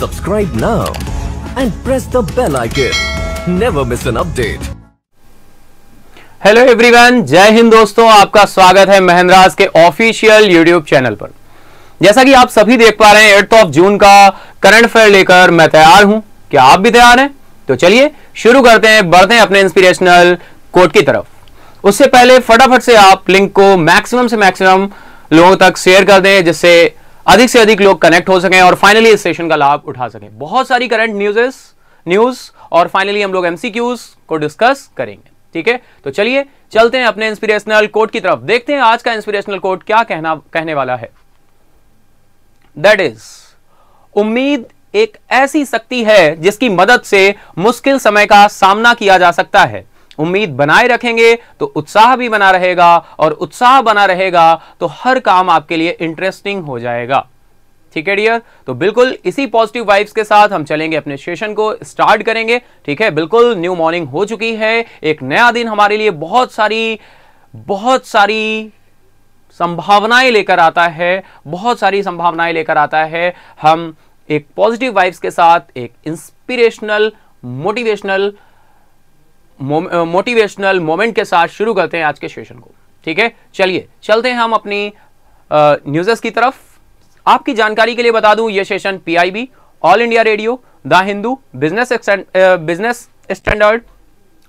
Subscribe now and press the bell icon. Never miss an update. Hello everyone जय हिंद दोस्तों आपका स्वागत है महेंद्राज के ऑफिशियल यूट्यूब चैनल पर जैसा कि आप सभी देख पा रहे हैं एट्थ ऑफ जून का करंट अफेयर लेकर मैं तैयार हूं क्या आप भी तैयार हैं तो चलिए शुरू करते हैं बढ़ते हैं अपने इंस्पिरेशनल कोट की तरफ उससे पहले फटाफट से आप लिंक को मैक्सिमम से मैक्सिमम लोगों तक शेयर कर दें जिससे अधिक से अधिक लोग कनेक्ट हो सकें और फाइनली इस सेशन का लाभ उठा सकें बहुत सारी करंट न्यूजेस न्यूज और फाइनली हम लोग एमसीक्यूज को डिस्कस करेंगे ठीक है तो चलिए चलते हैं अपने इंस्पिरेशनल कोट की तरफ देखते हैं आज का इंस्पिरेशनल कोट क्या कहना कहने वाला है दैट इज उम्मीद एक ऐसी शक्ति है जिसकी मदद से मुश्किल समय का सामना किया जा सकता है उम्मीद बनाए रखेंगे तो उत्साह भी बना रहेगा और उत्साह बना रहेगा तो हर काम आपके लिए इंटरेस्टिंग हो जाएगा ठीक है डियर तो बिल्कुल इसी पॉजिटिव वाइब्स के साथ हम चलेंगे अपने सेशन को स्टार्ट करेंगे ठीक है बिल्कुल न्यू मॉर्निंग हो चुकी है एक नया दिन हमारे लिए बहुत सारी बहुत सारी संभावनाएं लेकर आता है बहुत सारी संभावनाएं लेकर आता है हम एक पॉजिटिव वाइब्स के साथ एक इंस्पिरेशनल मोटिवेशनल मोटिवेशनल मोमेंट के साथ शुरू करते हैं आज के सेशन को ठीक है चलिए चलते हैं हम अपनी न्यूज़ेस की तरफ आपकी जानकारी के लिए बता दूं ये session PIB All India Radio the Hindu Business Business Standard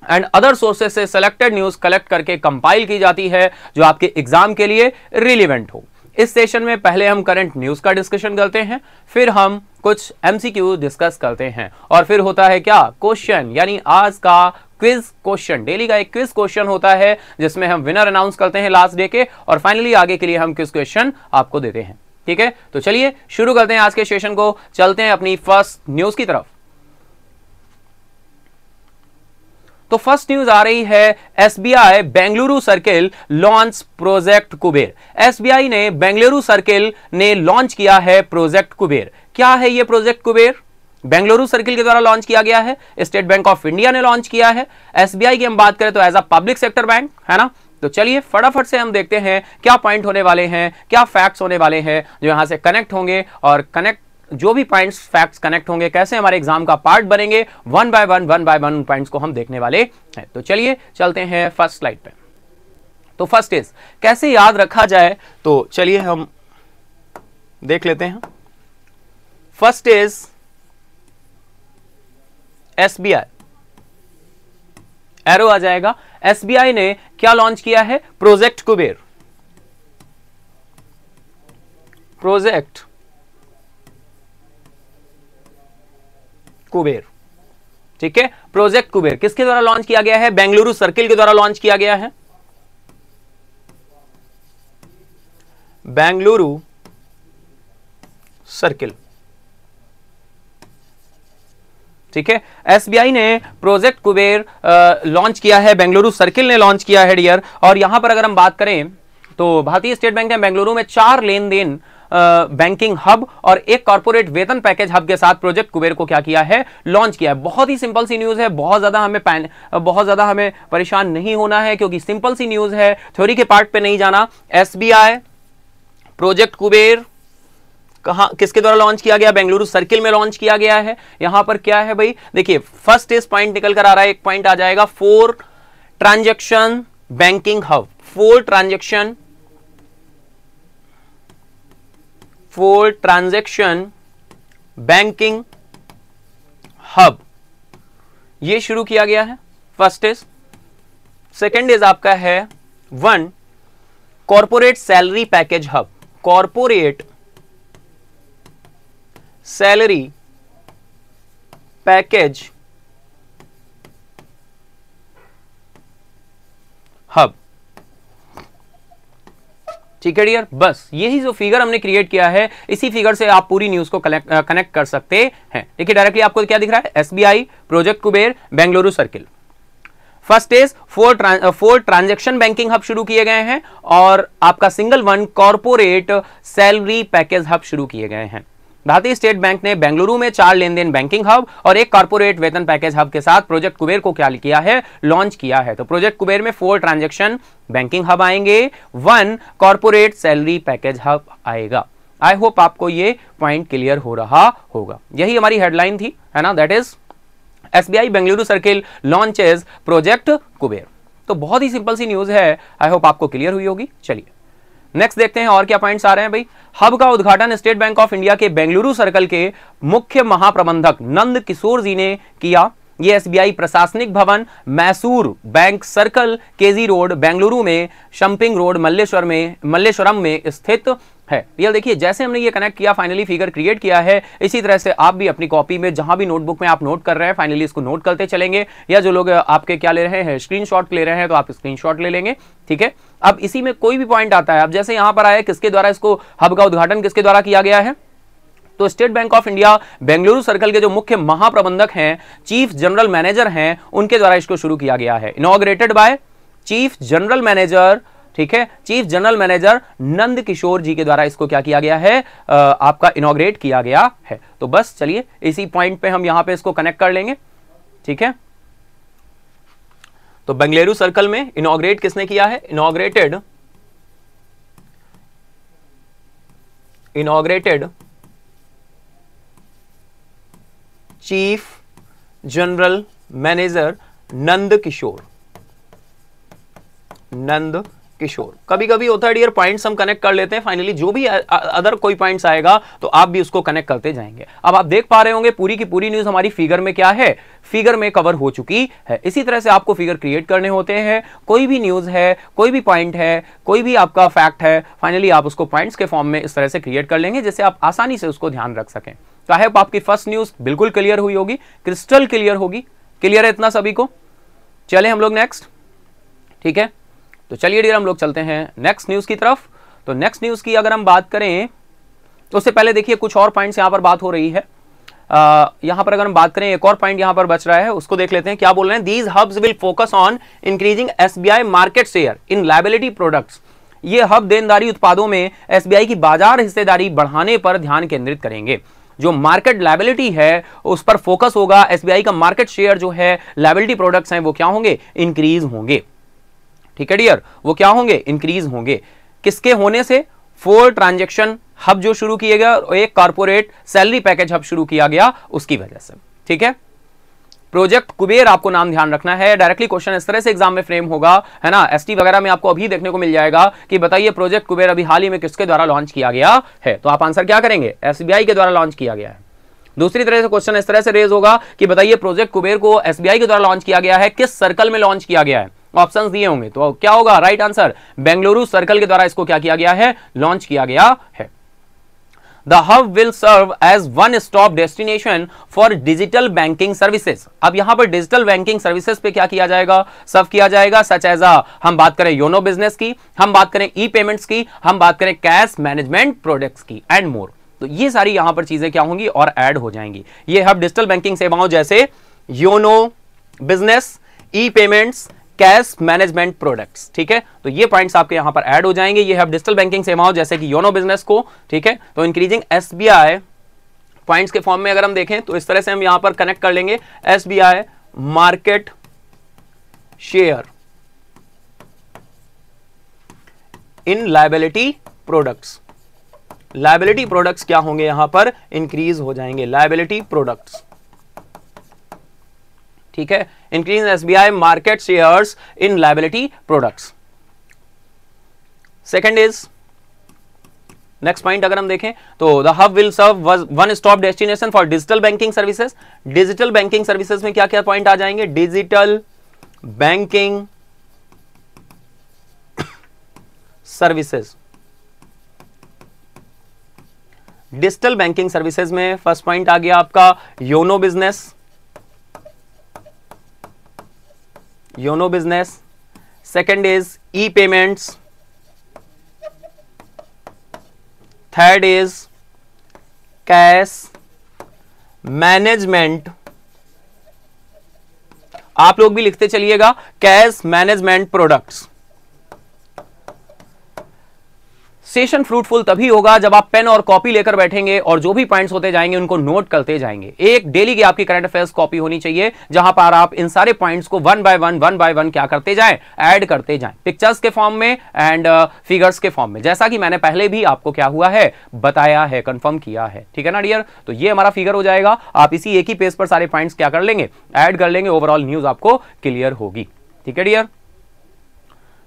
and other sources से सिलेक्टेड न्यूज़ कलेक्ट करके कंपाइल की जाती है जो आपके एग्जाम के लिए रिलीवेंट हो इस सेशन में पहले हम करंट न्यूज़ का डिस्कशन करते हैं फिर हम कुछ एमसीक्यू डिस्कस करते हैं और फिर होता है क्या क्वेश्चन यानी आज का क्विज क्वेश्चन डेली का एक क्विज क्वेश्चन होता है जिसमें हम विनर अनाउंस करते हैं लास्ट डे के और फाइनली आगे के लिए हम क्विज क्वेश्चन आपको देते हैं ठीक है तो चलिए शुरू करते हैं आज के सेशन को चलते हैं अपनी फर्स्ट न्यूज की तरफ तो फर्स्ट न्यूज आ रही है SBI Bengaluru circle launch project Kuber SBI ने बेंगलुरु सर्किल ने लॉन्च किया है प्रोजेक्ट कुबेर क्या है ये प्रोजेक्ट कुबेर बेंगलुरु सर्किल के द्वारा लॉन्च किया गया है स्टेट बैंक ऑफ इंडिया ने लॉन्च किया है एसबीआई की हम बात करें तो as a public sector bank है ना तो चलिए फटाफट से हम देखते हैं क्या पॉइंट होने वाले हैं क्या फैक्ट्स होने वाले हैं जो यहां से कनेक्ट होंगे और कनेक्ट जो भी पॉइंट्स फैक्ट्स कनेक्ट होंगे कैसे हमारे एग्जाम का पार्ट बनेंगे one by one one by one points को हम देखने वाले हैं तो चलिए चलते हैं फर्स्ट स्लाइड पर तो फर्स्ट इज कैसे याद रखा जाए तो चलिए हम देख लेते हैं फर्स्ट इज एसबीआई एरो आ जाएगा एसबीआई ने क्या लॉन्च किया है प्रोजेक्ट कुबेर प्रोजेक्ट कुबेर ठीक है प्रोजेक्ट कुबेर किसके द्वारा लॉन्च किया गया है बेंगलुरु सर्किल के द्वारा लॉन्च किया गया है बेंगलुरु सर्किल ठीक है एसबीआई ने प्रोजेक्ट कुबेर लॉन्च किया है बेंगलुरु सर्किल ने लॉन्च किया है डियर और यहां पर अगर हम बात करें तो भारतीय स्टेट बैंक ने बेंगलुरु में चार लेन देन बैंकिंग हब और एक कॉर्पोरेट वेतन पैकेज हब के साथ प्रोजेक्ट कुबेर को क्या किया है लॉन्च किया है बहुत ही सिंपल सी न्यूज़ है बहुत ज़्यादा हमें पैन बहुत ज़्यादा हमें परेशान नहीं होना है क्योंकि सिंपल सी न्यूज़ है थ्योरी के पार्ट पे नहीं जाना एस प्रोजेक्ट कुबेर कहा किसके द्वारा लॉन्च किया गया बेंगलुरु सर्किल में लॉन्च किया गया है यहां पर क्या है भाई देखिए फर्स्ट इस पॉइंट निकल कर आ रहा है एक पॉइंट आ जाएगा four transaction banking hub four transaction four transaction banking hub ये शुरू किया गया है फर्स्ट इज सेकेंड इज आपका है one corporate salary package hub corporate salary package hub ठीक है डियर बस यही जो फिगर हमने क्रिएट किया है इसी फिगर से आप पूरी न्यूज को कनेक्ट कर सकते हैं देखिए डायरेक्टली आपको क्या दिख रहा है SBI project Kuber Bengaluru circle first is four four transaction banking hub शुरू किए गए हैं और आपका single one corporate salary package hub शुरू किए गए हैं भारतीय स्टेट बैंक ने बेंगलुरु में चार लेन देन बैंकिंग हब और एक कॉर्पोरेट वेतन पैकेज हब के साथ प्रोजेक्ट कुबेर को क्या किया है लॉन्च किया है तो प्रोजेक्ट कुबेर में फोर ट्रांजेक्शन बैंकिंग हब आएंगे one corporate salary package hub आएगा आई होप आपको ये पॉइंट क्लियर हो रहा होगा यही हमारी हेडलाइन थी है ना that is SBI Bengaluru circle launches project Kuber तो बहुत ही सिंपल सी न्यूज है आई होप आपको क्लियर हुई होगी चलिए नेक्स्ट देखते हैं और क्या पॉइंट्स आ रहे हैं भाई हब का उद्घाटन स्टेट बैंक ऑफ इंडिया के बेंगलुरु सर्कल के मुख्य महाप्रबंधक नंद किशोर जी ने किया ये एसबीआई प्रशासनिक भवन Mysore bank circle KG road Bengaluru में शंपिंग रोड मल्लेश्वर में मल्लेश्वरम में स्थित है रियल देखिए जैसे हमने ये कनेक्ट किया फाइनली फिगर क्रिएट किया है इसी तरह से आप भी अपनी कॉपी में जहां भी नोटबुक में आप नोट कर रहे हैं फाइनली इसको नोट करते चलेंगे या जो लोग आपके क्या ले रहे हैं स्क्रीन ले रहे हैं तो आप स्क्रीन ले लेंगे ठीक है अब इसी में कोई भी पॉइंट आता है अब जैसे यहां पर आया किसके द्वारा इसको हब का उद्घाटन किसके द्वारा किया गया है तो State Bank of India Bengaluru circle के जो मुख्य महाप्रबंधक हैं चीफ जनरल मैनेजर हैं उनके द्वारा इसको शुरू किया गया है inaugurated by chief general manager ठीक है chief general manager Nand Kishore ji के द्वारा इसको क्या किया गया है आ, आपका इनोग्रेट किया गया है तो बस चलिए इसी पॉइंट पे हम यहां पे इसको कनेक्ट कर लेंगे ठीक है तो बेंगलुरु सर्कल में इनोग्रेट किसने किया है inaugurated inaugurated chief general manager Nand Kishore Nand Kishore कभी कभी होता है डियर पॉइंट्स हम कनेक्ट कर लेते हैं फाइनली जो भी अदर कोई पॉइंट्स आएगा तो आप भी उसको कनेक्ट करते जाएंगे अब आप देख पा रहे होंगे पूरी की पूरी न्यूज हमारी फिगर में क्या है फिगर में कवर हो चुकी है इसी तरह से आपको फिगर क्रिएट करने होते हैं कोई भी न्यूज है कोई भी पॉइंट है कोई भी आपका फैक्ट है फाइनली आप उसको पॉइंट्स के फॉर्म में इस तरह से क्रिएट कर लेंगे जिससे आप आसानी से उसको ध्यान रख सकें तो आई होप आपकी फर्स्ट न्यूज बिल्कुल क्लियर हुई होगी क्रिस्टल क्लियर होगी क्लियर है इतना सभी को चले हम लोग नेक्स्ट ठीक है तो चलिए डियर हम लोग चलते हैं नेक्स्ट न्यूज़ की तरफ तो नेक्स्ट न्यूज़ की अगर हम बात करें तो उससे पहले देखिए कुछ और पॉइंट्स यहां पर बात हो रही है यहां पर अगर हम बात करें एक और पॉइंट यहां पर बच रहा है उसको देख लेते हैं क्या बोल रहे हैं these hubs will focus on increasing SBI market share in liability products ये हब देनदारी उत्पादों में एसबीआई की बाजार हिस्सेदारी बढ़ाने पर ध्यान केंद्रित करेंगे जो मार्केट लाइबिलिटी है उस पर फोकस होगा एसबीआई का मार्केट शेयर जो है लाइबिलिटी प्रोडक्ट्स हैं वो क्या होंगे इंक्रीज होंगे ठीक है डियर वो क्या होंगे इंक्रीज होंगे किसके होने से फोर ट्रांजेक्शन हब जो शुरू किए गए एक कारपोरेट सैलरी पैकेज हब शुरू किया गया उसकी वजह से ठीक है प्रोजेक्ट कुबेर आपको नाम ध्यान रखना है डायरेक्टली क्वेश्चन इस तरह से एग्जाम में फ्रेम होगा है ना एसटी वगैरह में आपको अभी देखने को मिल जाएगा कि बताइए प्रोजेक्ट कुबेर अभी हाल ही में किसके द्वारा लॉन्च किया गया है तो आप आंसर क्या करेंगे एसबीआई के द्वारा लॉन्च किया गया है दूसरी तरह से क्वेश्चन इस तरह से रेज होगा कि बताइए प्रोजेक्ट कुबेर को एसबीआई के द्वारा लॉन्च किया गया है किस सर्कल में लॉन्च किया गया है ऑप्शन दिए होंगे तो क्या होगा राइट आंसर बेंगलुरु सर्कल के द्वारा इसको क्या किया गया है लॉन्च किया गया है the hub will serve as one stop destination for digital banking services अब यहां पर डिजिटल बैंकिंग सर्विसेज पे क्या किया जाएगा सर्व किया जाएगा सच एज uh, हम बात करें योनो बिजनेस की हम बात करें ई e पेमेंट्स की हम बात करें कैश मैनेजमेंट प्रोडक्ट्स की एंड मोर तो ये सारी यहां पर चीजें क्या होंगी और एड हो जाएंगी ये हब डिजिटल बैंकिंग सेवाओं जैसे YONO business e payments cash management products ठीक है तो ये पॉइंट्स आपके यहां पर ऐड हो जाएंगे ये है डिजिटल बैंकिंग सेवाओं जैसे कि योनो बिजनेस को ठीक है तो इंक्रीजिंग एसबीआई पॉइंट्स के फॉर्म में अगर हम देखें तो इस तरह से हम यहां पर कनेक्ट कर लेंगे SBI market share in liability products liability products क्या होंगे यहां पर इंक्रीज हो जाएंगे लाइबिलिटी प्रोडक्ट्स ठीक है increase S B I market shares in liability products second is next point अगर हम देखें तो the hub will serve one stop destination for digital banking services digital banking services में क्या क्या पॉइंट आ जाएंगे digital banking services digital banking services में फर्स्ट पॉइंट आ गया आपका YONO business YONO business second is e payments third is cash management आप लोग भी लिखते चलिएगा cash management products session fruitful तभी होगा जब आप पेन और कॉपी लेकर बैठेंगे और जो भी पॉइंट्स होते जाएंगे उनको नोट करते जाएंगे एक डेली की आपकी करंट अफेयर्स कॉपी होनी चाहिए जहां पर आप इन सारे पॉइंट्स को one by one one by one क्या करते जाए ऐड करते जाए पिक्चर्स के फॉर्म में एंड फिगर्स uh, के फॉर्म में जैसा कि मैंने पहले भी आपको क्या हुआ है बताया है कन्फर्म किया है ठीक है ना डियर तो ये हमारा फिगर हो जाएगा आप इसी एक ही पेज पर सारे पॉइंट्स क्या कर लेंगे एड कर लेंगे ओवरऑल न्यूज आपको क्लियर होगी ठीक है डियर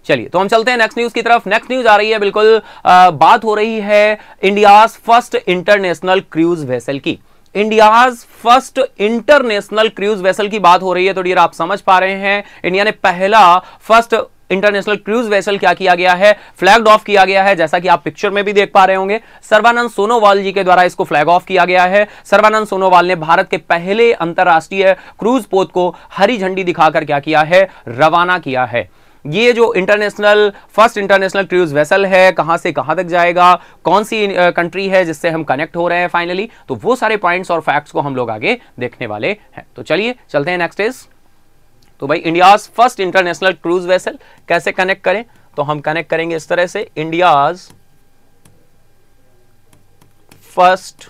चलिए तो हम चलते हैं नेक्स्ट न्यूज की तरफ नेक्स्ट न्यूज आ रही है बिल्कुल आ, बात हो रही है India's first international cruise vessel की India's first international cruise vessel की बात हो रही है तो डियर आप समझ पा रहे हैं इंडिया ने पहला फर्स्ट इंटरनेशनल क्रूज वेसल क्या किया गया है फ्लैग ऑफ किया गया है जैसा कि आप पिक्चर में भी देख पा रहे होंगे सर्वानंद सोनोवाल जी के द्वारा इसको फ्लैग ऑफ किया गया है सर्वानंद सोनोवाल ने भारत के पहले अंतर्राष्ट्रीय क्रूज पोत को हरी झंडी दिखाकर क्या किया है रवाना किया है ये जो international first international cruise vessel है कहां से कहां तक जाएगा कौन सी कंट्री है जिससे हम कनेक्ट हो रहे हैं फाइनली तो वो सारे पॉइंट्स और फैक्ट्स को हम लोग आगे देखने वाले हैं तो चलिए चलते हैं नेक्स्ट इज तो भाई India's first international cruise vessel कैसे कनेक्ट करें तो हम कनेक्ट करेंगे इस तरह से India's first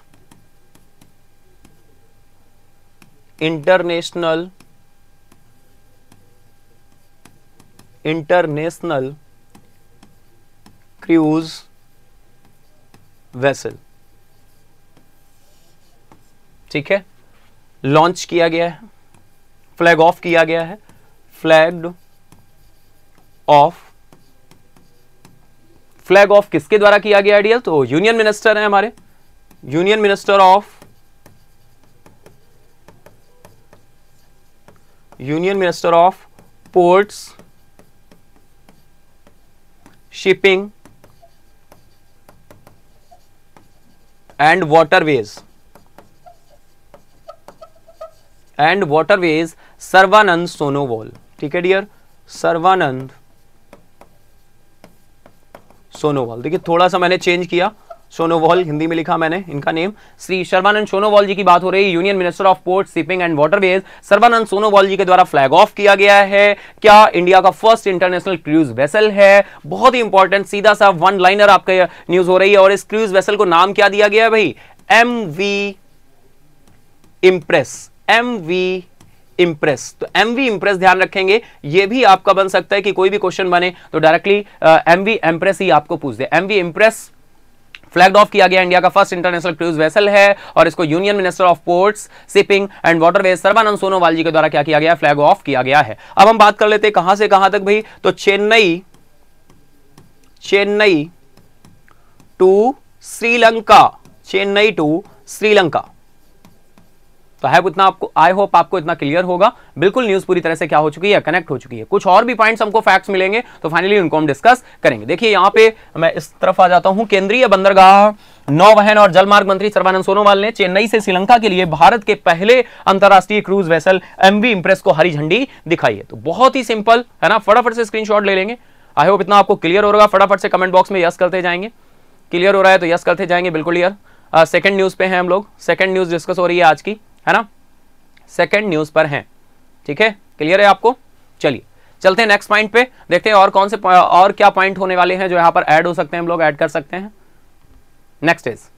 international international cruise vessel ठीक है लॉन्च किया गया है फ्लैग ऑफ किया गया है फ्लैग्ड ऑफ फ्लैग ऑफ किसके द्वारा किया गया आइडियल तो यूनियन मिनिस्टर है हमारे union minister of union minister of ports shipping and waterways and waterways Sarbananda Sonowal ठीक है डियर सर्वानंद सोनोवाल देखिए थोड़ा सा मैंने चेंज किया सोनोवाल हिंदी में लिखा मैंने इनका नेम श्री सर्वानंद सोनोवाल जी की बात हो रही है union minister of port shipping and waterways Sarbananda Sonowal ji के द्वारा फ्लैग ऑफ किया गया है क्या इंडिया का फर्स्ट इंटरनेशनल क्रूज वेसल है बहुत ही इंपॉर्टेंट सीधा सा वन लाइनर आपके न्यूज हो रही है और इस क्रूज वेसल को नाम क्या दिया गया है भाई M V Empress M V Empress तो एम वी इम्प्रेस ध्यान रखेंगे ये भी आपका बन सकता है कि कोई भी क्वेश्चन बने तो डायरेक्टली एम वी एम्प्रेस ही आपको पूछ दे M V Empress flag off किया गया इंडिया का फर्स्ट इंटरनेशनल क्रूज वेसल है और इसको union minister of ports shipping and waterway Sarbananda Sonowal ji के द्वारा क्या किया गया फ्लैग ऑफ किया गया है अब हम बात कर लेते हैं कहां से कहां तक भाई तो चेन्नई चेन्नई टू श्रीलंका चेन्नई टू श्रीलंका तो है उतना आपको आई होप आपको इतना क्लियर होगा बिल्कुल न्यूज पूरी तरह से क्या हो चुकी है कनेक्ट हो चुकी है कुछ और भी पॉइंट्स हमको फैक्ट्स मिलेंगे तो फाइनली उनको हम डिस्कस करेंगे देखिए यहाँ पे मैं इस तरफ आ जाता हूँ केंद्रीय बंदरगाह नौवहन और जलमार्ग मंत्री सर्वानंद सोनोवाल ने चेन्नई से श्रीलंका के लिए भारत के पहले अंतर्राष्ट्रीय क्रूज वेसल एमवी इंप्रेस को हरी झंडी दिखाई है तो बहुत ही सिंपल है ना फटाफट से स्क्रीन ले लेंगे आई होप इतना आपको क्लियर होगा फटाफट से कमेंट बॉक्स में यस करते जाएंगे क्लियर हो रहा है तो यस करते जाएंगे बिल्कुल यार सेकंड न्यूज़ पे हैं हम लोग सेकंड न्यूज़ डिस्कस हो रही है आज की है ना सेकेंड न्यूज पर है ठीक है क्लियर है आपको चलिए चलते हैं नेक्स्ट पॉइंट पे देखते हैं और कौन से और क्या पॉइंट होने वाले हैं जो यहां पर ऐड हो सकते हैं हम लोग ऐड कर सकते हैं next is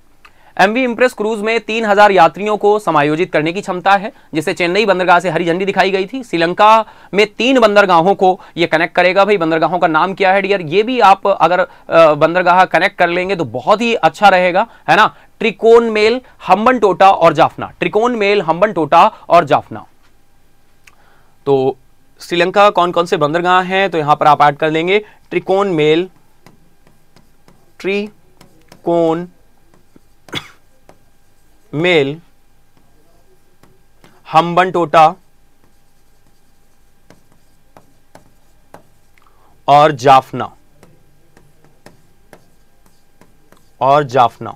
MV Empress cruise में 3000 यात्रियों को समायोजित करने की क्षमता है जिसे चेन्नई बंदरगाह से हरी झंडी दिखाई गई थी श्रीलंका में तीन बंदरगाहों को ये कनेक्ट करेगा भाई बंदरगाहों का नाम क्या है डियर ये भी आप अगर बंदरगाह कनेक्ट कर लेंगे तो बहुत ही अच्छा रहेगा है ना त्रिकोण मेल हम्बन टोटा और जाफना त्रिकोण मेल हम्बन टोटा और जाफना तो श्रीलंका कौन कौन से बंदरगाह हैं तो यहां पर आप ऐड कर लेंगे त्रिकोण मेल त्रिकोण मेल हम्बन टोटा और जाफना और जाफना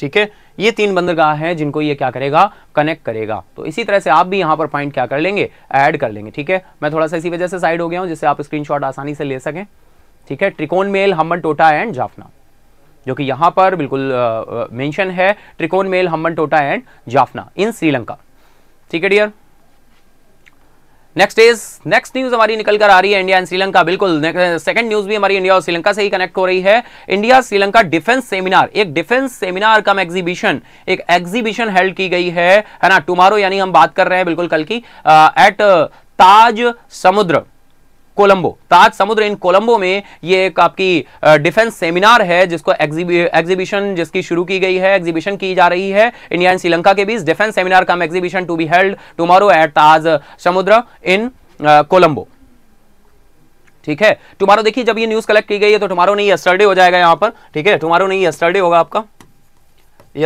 ठीक है ये तीन बंदरगाह हैं जिनको ये क्या करेगा कनेक्ट करेगा तो इसी तरह से आप भी यहाँ पर पॉइंट क्या कर लेंगे ऐड कर लेंगे ठीक है मैं थोड़ा सा इसी वजह से साइड हो गया हूँ जिससे आप स्क्रीनशॉट आसानी से ले सकें ठीक है त्रिकोण मेल हम्बन टोटा एंड जाफना जो कि यहाँ पर बिल्कुल मेंशन है त्रिकोण मेल हम्बन टोटा एंड जाफना इन श्रीलंका ठीक है dear next is next news हमारी निकल कर आ रही है इंडिया एंड श्रीलंका बिल्कुल सेकंड न्यूज भी हमारी इंडिया और श्रीलंका से ही कनेक्ट हो रही है इंडिया श्रीलंका डिफेंस सेमिनार एक डिफेंस सेमिनार कम एग्जीबिशन एक एग्जीबिशन हेल्ड की गई है है ना टुमारो यानी हम बात कर रहे हैं बिल्कुल कल की एट ताज समुद्र कोलंबो ताज तो समुद्र इन कोलंबो में ये एक आपकी डिफेंस सेमिनार है जिसको एग्जीबिशन जिसकी शुरू की गई है एग्जीबिशन की जा रही है इंडिया एंड श्रीलंका के बीच defence seminar cum exhibition to be held tomorrow at Taj Samudra in Colombo ठीक है टुमारो देखिए जब ये न्यूज कलेक्ट की गई है तो टुमारो नहीं यस्टरडे हो जाएगा यहां पर ठीक है टुमारो नहीं यस्टरडे होगा आपका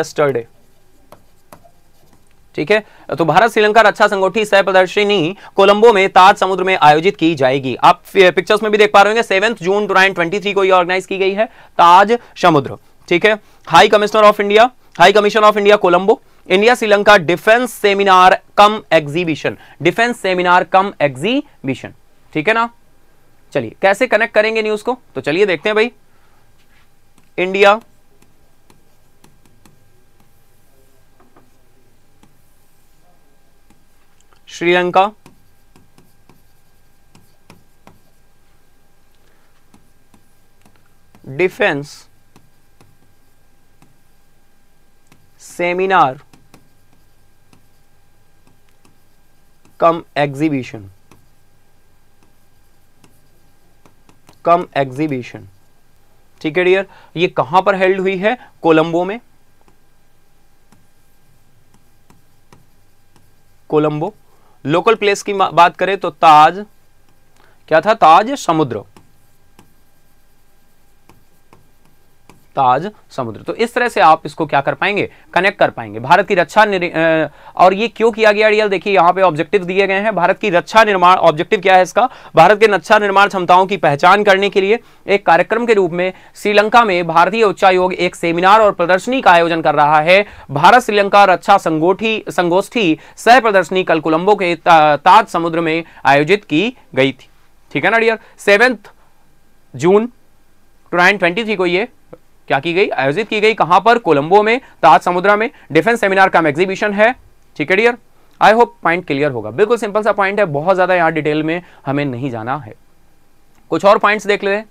यस्टरडे ठीक है तो भारत श्रीलंका रक्षा अच्छा संगोठी सह प्रदर्शनी कोलंबो में ताज समुद्र में आयोजित की जाएगी आप पिक्चर्स में भी देख पा रहे होंगे सेवेंथ जून टू ट्वेंटी को ये ऑर्गेनाइज की गई है ताज समुद्र ठीक है high commissioner of India high commission of India Colombo India Sri Lanka defence seminar cum exhibition defence seminar cum exhibition ठीक है ना चलिए कैसे कनेक्ट करेंगे न्यूज को तो चलिए देखते हैं भाई India Sri Lanka defence seminar cum exhibition cum exhibition ठीक है डियर ये कहां पर हेल्ड हुई है कोलंबो में कोलंबो लोकल प्लेस की बात करें तो ताज क्या था ताज समुद्र ताज समुद्र तो इस तरह से आप इसको क्या कर पाएंगे कनेक्ट कर पाएंगे भारत की रक्षा और ये क्यों किया गया रियल देखिए यहाँ पे ऑब्जेक्टिव दिए गए हैं भारत की रक्षा निर्माण ऑब्जेक्टिव क्या है इसका भारत के रक्षा निर्माण क्षमताओं की पहचान करने के लिए एक कार्यक्रम के रूप में श्रीलंका में भारतीय उच्चायोग एक सेमिनार और प्रदर्शनी का आयोजन कर रहा है भारत श्रीलंका रक्षा संगोठी संगोष्ठी सह प्रदर्शनी कल कोलंबो के ताज समुद्र में आयोजित की गई थी ठीक है ना डियर सेवेंथ जून टू को ये क्या की गई आयोजित की गई कहां पर कोलंबो में ताज समुद्रा में डिफेंस सेमिनार का एग्जीबिशन है ठीक है dear I hope point clear होगा बिल्कुल सिंपल सा पॉइंट है बहुत ज्यादा यहाँ डिटेल में हमें नहीं जाना है कुछ और पॉइंट्स देख लेते हैं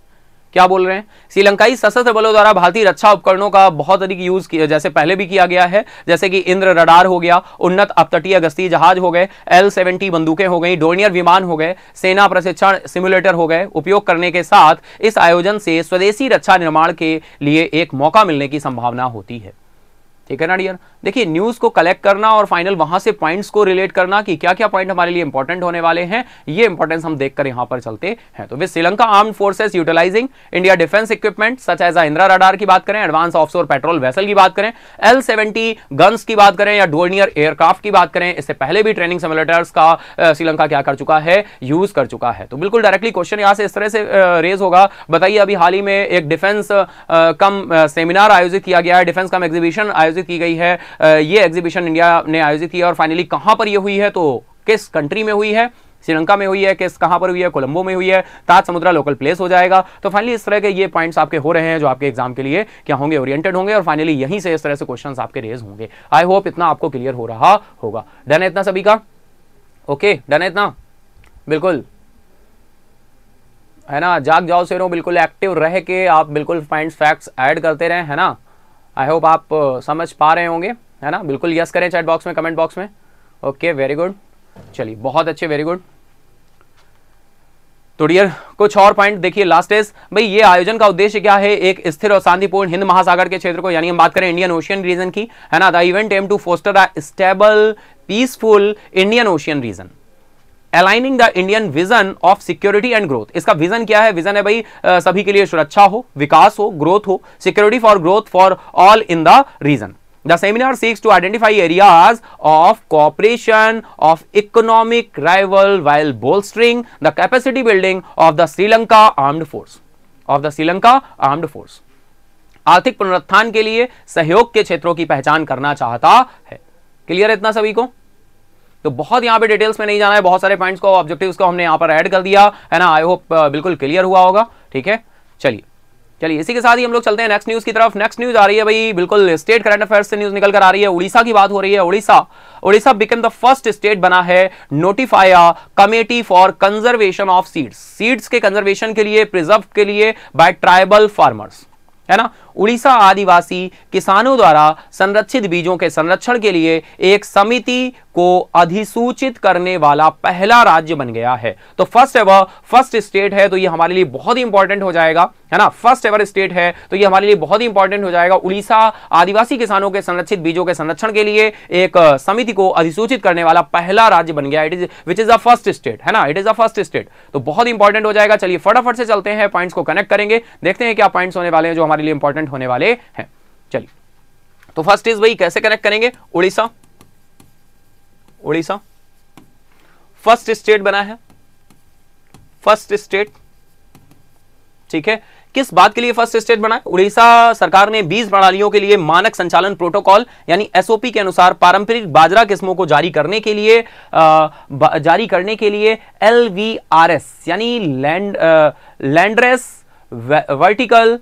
क्या बोल रहे हैं श्रीलंकाई सशस्त्र बलों द्वारा भारतीय रक्षा उपकरणों का बहुत अधिक यूज किया जैसे पहले भी किया गया है जैसे कि इंद्र रडार हो गया उन्नत अपतटीय गस्ती जहाज हो गए एल सेवेंटी बंदूकें हो गई डोनियर विमान हो गए सेना प्रशिक्षण सिमुलेटर हो गए उपयोग करने के साथ इस आयोजन से स्वदेशी रक्षा निर्माण के लिए एक मौका मिलने की संभावना होती है ठीक है ना डियर देखिए न्यूज को कलेक्ट करना और फाइनल वहां से पॉइंट्स को रिलेट करना कि क्या क्या पॉइंट हमारे लिए इंपॉर्टेंट होने वाले हैं ये इंपॉर्टेंस हम देखकर यहां पर चलते हैं तो वे Sri Lanka arm forces utilising India defence equipment such as Indira radar की बात करें एडवांस ऑफ पेट्रोल वेसल की बात करें एल सेवेंटी गन्स की बात करें या डोनियर एयरक्राफ्ट की बात करें इससे पहले भी ट्रेनिंग सेमिलेटर्स का श्रीलंका क्या कर चुका है यूज कर चुका है तो बिल्कुल डायरेक्टली क्वेश्चन यहां से इस तरह से रेज होगा बताइए अभी हाल ही में एक डिफेंस कम सेमिनार आयोजित किया गया है डिफेंस कम एग्जीबिशन आयोजित आयोजित की गई है ये एग्जीबिशन इंडिया ने आयोजित किया और फाइनली कहां पर यह हुई है तो किस कंट्री में हुई है श्रीलंका में हुई है किस कहां पर हुई है कोलंबो में हुई है ताज समुद्रा लोकल प्लेस हो जाएगा तो फाइनली इस तरह के ये पॉइंट्स आपके हो रहे हैं जो आपके एग्जाम के लिए क्या होंगे ओरिएंटेड होंगे और फाइनली यहीं से इस तरह से क्वेश्चंस आपके रेज होंगे आई होप इतना आपको क्लियर हो रहा होगा डन है इतना सभी का ओके डन है इतना बिल्कुल है ना जाग जाओ से रहो बिल्कुल एक्टिव रह के आप बिल्कुल पॉइंट्स फैक्ट्स एड करते रहे है ना आई होप आप uh, समझ पा रहे होंगे है ना बिल्कुल यस करें चैट बॉक्स में कमेंट बॉक्स में ओके वेरी गुड चलिए बहुत अच्छे वेरी गुड तो डियर कुछ और पॉइंट देखिए लास्ट इज भाई ये आयोजन का उद्देश्य क्या है एक स्थिर और शांतिपूर्ण हिंद महासागर के क्षेत्र को यानी हम बात करें इंडियन ओशियन रीजन की है ना the event aim to foster a stable peaceful Indian ocean region aligning the Indian vision of security and growth इसका विजन क्या है विजन है भाई आ, सभी के लिए सुरक्षा हो विकास हो ग्रोथ हो security for growth for all in the region The seminar seeks to identify areas of cooperation of economic rival while bolstering the capacity building of the Sri Lanka armed force of the Sri Lanka armed force आर्थिक पुनरुत्थान के लिए सहयोग के क्षेत्रों की पहचान करना चाहता है क्लियर है इतना सभी को तो बहुत यहाँ पे डिटेल्स में नहीं जाना है बहुत सारे पॉइंट्स को ऑब्जेक्टिव्स को हमने यहाँ पर ऐड कर दिया है ना आई होप uh, बिल्कुल क्लियर हुआ होगा ठीक है चलिए चलिए इसी के साथ ही हम लोग चलते हैं नेक्स्ट न्यूज की तरफ नेक्स्ट न्यूज आ रही है भाई बिल्कुल स्टेट करंट अफेयर्स से न्यूज निकल कर आ रही है उड़ीसा की बात हो रही है Odisha Odisha become the first state बना है notify a committee for conservation of seeds seeds के कंजर्वेशन के लिए प्रिजर्व के लिए बाय ट्राइबल फार्मर्स है ना उड़ीसा आदिवासी किसानों द्वारा संरक्षित बीजों के संरक्षण के लिए एक समिति को अधिसूचित करने वाला पहला राज्य बन गया है तो फर्स्ट एवर फर्स्ट स्टेट है तो ये हमारे लिए बहुत ही इंपॉर्टेंट हो जाएगा है ना फर्स्ट एवर स्टेट है तो ये हमारे लिए बहुत ही इंपॉर्टेंट हो जाएगा उड़ीसा आदिवासी किसानों के संरक्षित बीजों के संरक्षण के लिए एक समिति को अधिसूचित करने वाला पहला राज्य बन गया it is which is a first state है ना it is a first state तो बहुत इंपॉर्टेंट हो जाएगा चलिए फटाफट से चलते हैं पॉइंट्स को कनेक्ट करेंगे देखते हैं क्या पॉइंट्स होने वाले हैं जो हमारे हमारे लिए इंपॉर्टेंट होने वाले हैं चलिए तो फर्स्ट इज भाई कैसे कनेक्ट करेंगे उड़ीसा उड़ीसा फर्स्ट स्टेट बना है फर्स्ट स्टेट ठीक है किस बात के लिए फर्स्ट स्टेट बना है उड़ीसा सरकार ने बीज प्रणालियों के लिए मानक संचालन प्रोटोकॉल यानी एसओपी के अनुसार पारंपरिक बाजरा किस्मों को जारी करने के लिए आ, जारी करने के लिए एलवीआरएस यानी land landrace vertical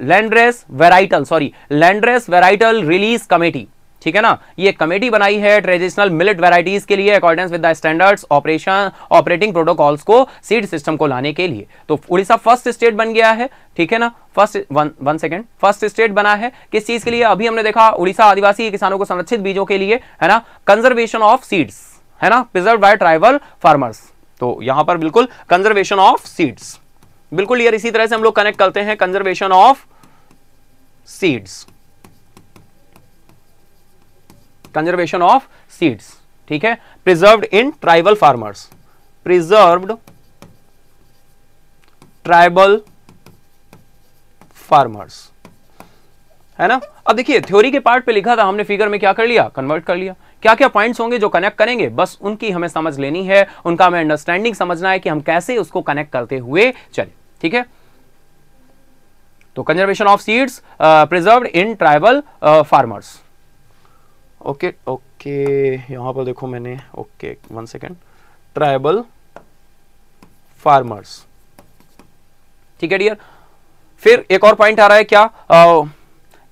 landrace varietal sorry landrace varietal release committee ठीक है ना ये कमेटी बनाई है ट्रेडिशनल मिलेट वेराइटीज के लिए according with the standards operation operating protocols को सीड सिस्टम को लाने के लिए तो उड़ीसा फर्स्ट स्टेट बन गया है ठीक है ना first one one second first state बना है किस चीज के लिए अभी हमने देखा उड़ीसा आदिवासी किसानों को संरक्षित बीजों के लिए है ना कंजर्वेशन ऑफ सीड्स है ना प्रिजर्व बाय ट्राइबल फार्मर्स तो यहां पर बिल्कुल कंजर्वेशन ऑफ सीड्स बिल्कुल यार इसी तरह से हम लोग कनेक्ट करते हैं conservation of seeds conservation of seeds ठीक है preserved in tribal farmers preserved tribal farmers है ना अब देखिए थ्योरी के पार्ट पे लिखा था हमने फिगर में क्या कर लिया कन्वर्ट कर लिया क्या क्या पॉइंट्स होंगे जो कनेक्ट करेंगे बस उनकी हमें समझ लेनी है उनका हमें अंडरस्टैंडिंग समझना है कि हम कैसे उसको कनेक्ट करते हुए चले ठीक है तो conservation of seeds preserve in tribal farmers okay okay यहां पर देखो मैंने okay one second tribal farmers ठीक है डियर फिर एक और पॉइंट आ रहा है क्या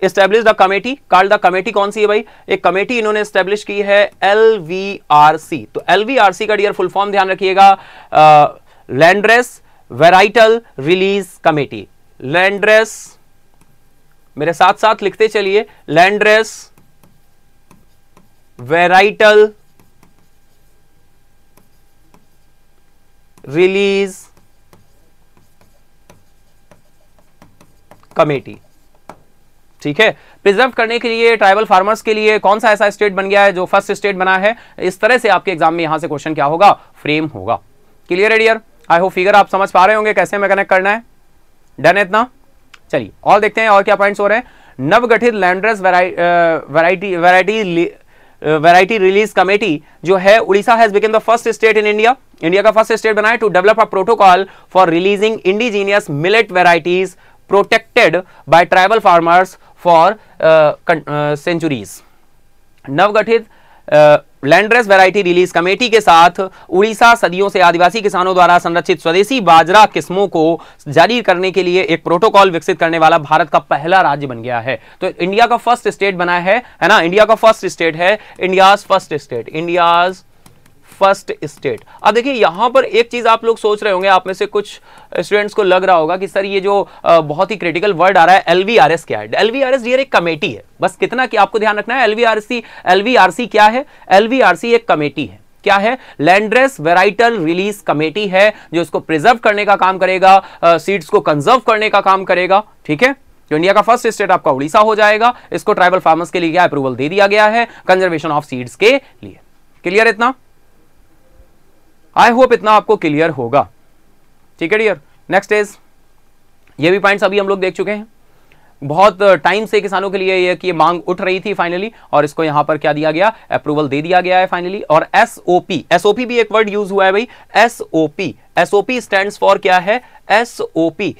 establish the committee card the committee कौन सी है भाई एक कमेटी इन्होंने इस्टेब्लिश की है एल तो एल का डियर फुल फॉर्म ध्यान रखिएगा landrace uh, varietal release committee landrace मेरे साथ साथ लिखते चलिए लैंड्रेस वेराइटल रिलीज कमेटी ठीक है प्रिजर्व करने के लिए ट्राइबल फार्मर्स के लिए कौन सा ऐसा स्टेट बन गया है जो फर्स्ट स्टेट बना है इस तरह से आपके एग्जाम में यहां से क्वेश्चन क्या होगा फ्रेम होगा क्लियर है डियर आई होप फिगर आप समझ पा रहे होंगे कैसे हमें कनेक्ट करना है डन इतना चलिए और देखते हैं और क्या पॉइंट्स हो रहे हैं नवगठित landrace variety variety variety release committee जो है Odisha has become the first state in India India का फर्स्ट स्टेट बनाया to develop a protocol for releasing indigenous millet varieties protected by tribal farmers for centuries नवगठित landrace variety release committee के साथ उड़ीसा सदियों से आदिवासी किसानों द्वारा संरक्षित स्वदेशी बाजरा किस्मों को जारी करने के लिए एक प्रोटोकॉल विकसित करने वाला भारत का पहला राज्य बन गया है तो इंडिया का फर्स्ट स्टेट बना है है ना इंडिया का फर्स्ट स्टेट है India's first state India's first state अब देखिए यहां पर एक चीज़ आप लोग सोच रहे होंगे आप में से कुछ स्टूडेंट्स को लग रहा होगा कि सर ये जो बहुत ही क्रिटिकल वर्ड आ रहा है एलवीआरएस क्या है एलवीआरएस डियर एक कमेटी है बस कितना कि आपको ध्यान रखना है एलवीआरसी एलवीआरसी क्या है एलवीआरसी एक कमेटी है क्या है लैंड्रेस वेराइटल रिलीज कमेटी है जो इसको प्रिजर्व करने का काम करेगा सीड्स को कंजर्व करने का काम करेगा ठीक है जो इंडिया का फर्स्ट स्टेट आपका उड़ीसा हो जाएगा इसको ट्राइबल फार्मर्स के लिए अप्रूवल दे दिया गया है कंजर्वेशन ऑफ सीड्स के लिए क्लियर इतना आई होप इतना आपको क्लियर होगा ठीक है डियर नेक्स्ट इज ये भी पॉइंट्स अभी हम लोग देख चुके हैं बहुत टाइम uh, से किसानों के लिए ये कि ये मांग उठ रही थी फाइनली और इसको यहां पर क्या दिया गया अप्रूवल दे दिया गया है फाइनली और एसओपी एसओपी भी एक वर्ड यूज हुआ है भाई SOP SOP stands stand for क्या है SOP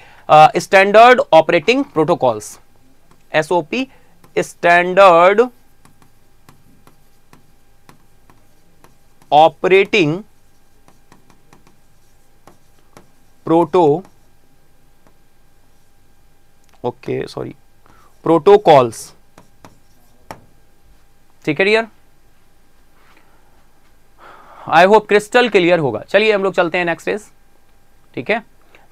standard operating protocols SOP standard operating proto okay sorry protocols ठीक है dear I hope crystal clear होगा चलिए हम लोग चलते हैं नेक्स्ट न्यूज ठीक है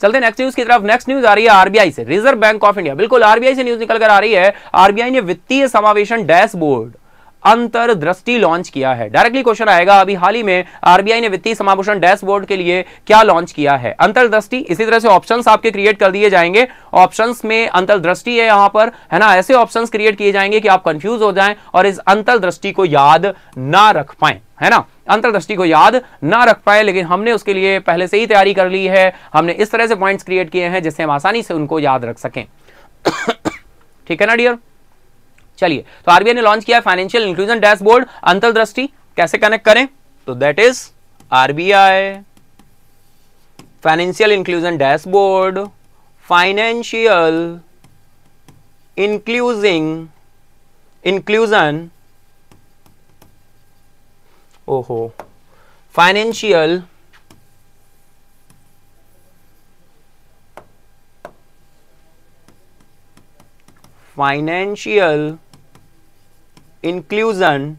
चलते नेक्स्ट न्यूज की तरफ नेक्स्ट न्यूज आ रही है आरबीआई से रिजर्व बैंक ऑफ इंडिया बिल्कुल आरबीआई से न्यूज निकल कर आ रही है आरबीआई ने वित्तीय समावेशन डैशबोर्ड अंतरदृष्टि लॉन्च किया है डायरेक्टली क्वेश्चन आएगा अभी हाल ही में आरबीआई ने वित्तीय समाभूषण डैशबोर्ड के लिए क्या लॉन्च किया है अंतरदृष्टि इसी तरह से ऑप्शन आपके क्रिएट कर दिए जाएंगे ऑप्शन में अंतरदृष्टि है यहां पर है ना ऐसे ऑप्शन क्रिएट किए जाएंगे कि आप कंफ्यूज हो जाए और इस अंतरदृष्टि को याद ना रख पाए है ना अंतरदृष्टि को याद ना रख पाए लेकिन हमने उसके लिए पहले से ही तैयारी कर ली है हमने इस तरह से पॉइंट्स क्रिएट किए हैं जिससे हम आसानी से उनको याद रख सकें ठीक है ना डियर चलिए तो आरबीआई ने लॉन्च किया फाइनेंशियल इंक्लूजन डैशबोर्ड अंतरदृष्टि कैसे कनेक्ट करें तो that is RBI financial inclusion dashboard financial including inclusion ओहो financial financial inclusion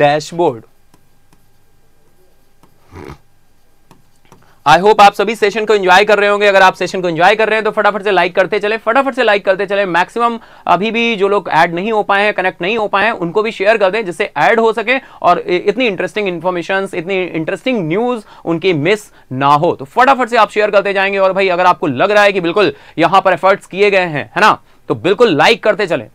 dashboard I hope आप सभी सेशन को एंजॉय कर रहे होंगे अगर आप सेशन को एंजॉय कर रहे हैं तो फटाफट से लाइक करते चले फटाफट से लाइक करते चले मैक्सिमम अभी भी जो लोग ऐड नहीं हो पाए हैं कनेक्ट नहीं हो पाए हैं उनको भी शेयर कर दें जिससे ऐड हो सके और इतनी इंटरेस्टिंग इन्फॉर्मेशन इतनी इंटरेस्टिंग न्यूज उनकी मिस ना हो तो फटाफट से आप शेयर करते जाएंगे और भाई अगर आपको लग रहा है कि बिल्कुल यहां पर एफर्ट्स किए गए हैं है ना तो बिल्कुल लाइक करते चले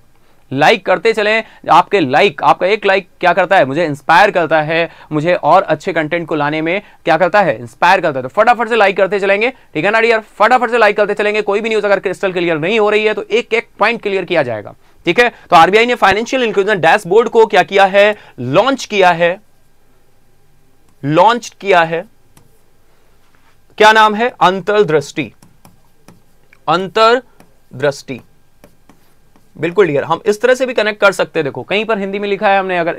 लाइक करते चलें आपके लाइक आपका एक लाइक क्या करता है मुझे इंस्पायर करता है मुझे और अच्छे कंटेंट को लाने में क्या करता है इंस्पायर करता है तो फटाफट से लाइक करते चलेंगे ठीक है ना डियर फटाफट से लाइक करते चलेंगे कोई भी न्यूज़ अगर क्रिस्टल क्लियर नहीं हो रही है तो एक एक पॉइंट क्लियर किया जाएगा ठीक है तो आरबीआई ने फाइनेंशियल इंक्लूजन डैशबोर्ड को क्या किया है लॉन्च किया है लॉन्च किया है क्या नाम है अंतर्दृष्टि अंतर्दृष्टि बिल्कुल डियर हम इस तरह से भी कनेक्ट कर सकते हैं देखो कहीं पर हिंदी में लिखा है हमने अगर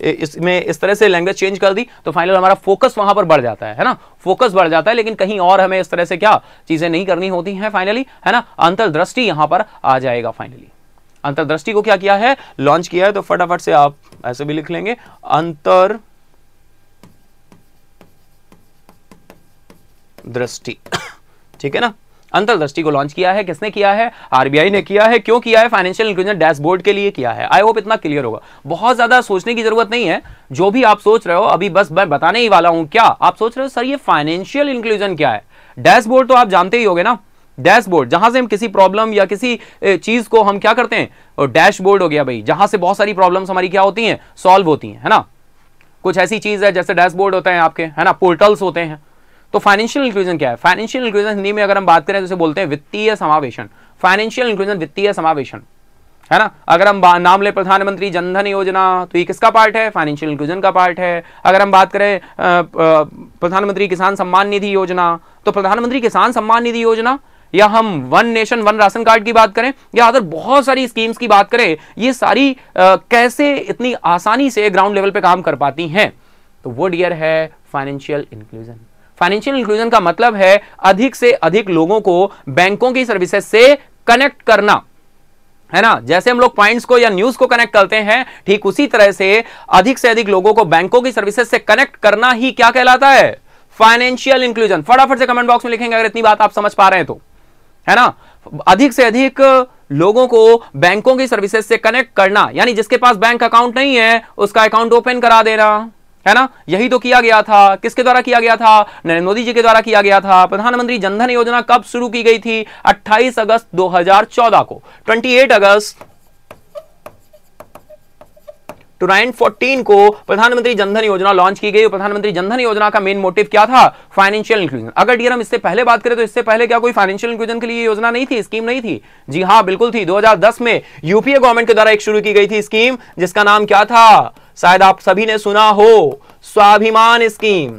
इसमें इस तरह से लैंग्वेज चेंज कर दी तो फाइनल हमारा फोकस वहां पर बढ़ जाता है है ना फोकस बढ़ जाता है लेकिन कहीं और हमें इस तरह से क्या चीजें नहीं करनी होती हैं फाइनली है ना अंतरदृष्टि यहां पर आ जाएगा फाइनली अंतरदृष्टि को क्या किया है लॉन्च किया है तो फटाफट से आप ऐसे भी लिख लेंगे अंतर दृष्टि ठीक है ना अंतरदृष्टि को लॉन्च किया है किसने किया है आरबीआई ने किया है क्यों किया है फाइनेंशियल इंक्लूजन डैशबोर्ड के लिए किया है आई होप इतना क्लियर होगा बहुत ज्यादा सोचने की जरूरत नहीं है जो भी आप सोच रहे हो अभी बस मैं बताने ही वाला हूं क्या आप सोच रहे हो सर ये फाइनेंशियल इंक्लूजन क्या है डैशबोर्ड तो आप जानते ही हो ना डैशबोर्ड जहां से हम किसी प्रॉब्लम या किसी चीज को हम क्या करते हैं और डैशबोर्ड हो गया भाई जहां से बहुत सारी प्रॉब्लम्स हमारी क्या होती हैं सॉल्व होती हैं है ना कुछ ऐसी चीज है जैसे डैशबोर्ड होते हैं आपके है ना पोर्टल्स होते हैं तो फाइनेंशियल इंक्लूजन क्या है फाइनेंशियल इंक्लूजन हिंदी में अगर हम बात करें तो उसे बोलते हैं वित्तीय समावेशन फाइनेंशियल इंक्लूजन वित्तीय समावेशन है ना अगर हम नाम ले प्रधानमंत्री जनधन योजना तो ये किसका पार्ट है फाइनेंशियल इंक्लूजन का पार्ट है अगर हम बात करें प्रधानमंत्री किसान सम्मान निधि योजना तो प्रधानमंत्री किसान सम्मान निधि योजना या हम one nation one ration card की बात करें या अगर बहुत सारी स्कीम्स की बात करें ये सारी आ, कैसे इतनी आसानी से ग्राउंड लेवल पे काम कर पाती हैं तो वो डियर है फाइनेंशियल इंक्लूजन फाइनेंशियल इंक्लूजन का मतलब है अधिक से अधिक लोगों को बैंकों की सर्विसेज से कनेक्ट करना है ना जैसे हम लोग पॉइंट्स को या न्यूज को कनेक्ट करते हैं ठीक उसी तरह से अधिक से अधिक लोगों को बैंकों की सर्विसेज से कनेक्ट करना ही क्या कहलाता है फाइनेंशियल इंक्लूजन फटाफट से कमेंट बॉक्स में लिखेंगे अगर इतनी बात आप समझ पा रहे हैं तो है ना अधिक से अधिक लोगों को बैंकों की सर्विसेज से कनेक्ट करना यानी जिसके पास बैंक अकाउंट नहीं है उसका अकाउंट ओपन करा देना है ना यही तो किया गया था किसके द्वारा किया गया था नरेंद्र मोदी जी के द्वारा किया गया था प्रधानमंत्री जनधन योजना कब शुरू की गई थी 28 अगस्त 2014 को 28 अगस्त तो फोर्टीन को प्रधानमंत्री जनधन योजना लॉन्च की गई प्रधानमंत्री जनधन योजना का मेन मोटिव क्या था फाइनेंशियल इंक्लूजन अगर डियर हम इससे पहले बात करें तो इससे पहले क्या कोई फाइनेंशियल इंक्लूजन के लिए योजना नहीं थी स्कीम नहीं थी जी हाँ बिल्कुल थी दो में यूपीए गवर्नमेंट के द्वारा एक शुरू की गई थी स्कीम जिसका नाम क्या था शायद आप सभी ने सुना हो स्वाभिमान स्कीम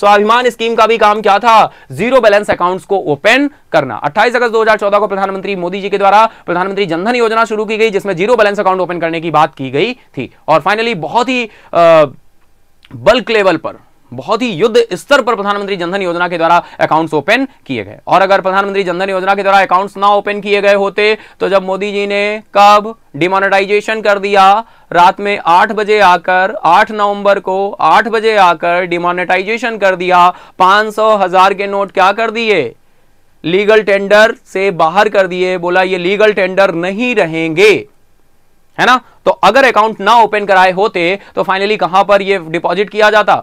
स्वाभिमान स्कीम का भी काम क्या था जीरो बैलेंस अकाउंट्स को ओपन करना 28 अगस्त 2014 को प्रधानमंत्री मोदी जी के द्वारा प्रधानमंत्री जनधन योजना शुरू की गई जिसमें जीरो बैलेंस अकाउंट ओपन करने की बात की गई थी और फाइनली बहुत ही बल्क लेवल पर बहुत ही युद्ध स्तर पर प्रधानमंत्री जनधन योजना के द्वारा अकाउंट्स ओपन किए गए और अगर प्रधानमंत्री जनधन योजना के द्वारा अकाउंट्स ना ओपन किए गए होते तो जब मोदी जी ने कब डिमोनेटाइजेशन कर दिया रात में आठ बजे आकर आठ नवंबर को आठ बजे आकर डिमोनेटाइजेशन कर दिया पांच सौ हजार के नोट क्या कर दिए लीगल टेंडर से बाहर कर दिए बोला ये लीगल टेंडर नहीं रहेंगे है ना तो अगर अकाउंट ना ओपन कराए होते तो फाइनली कहां पर ये डिपॉजिट किया जाता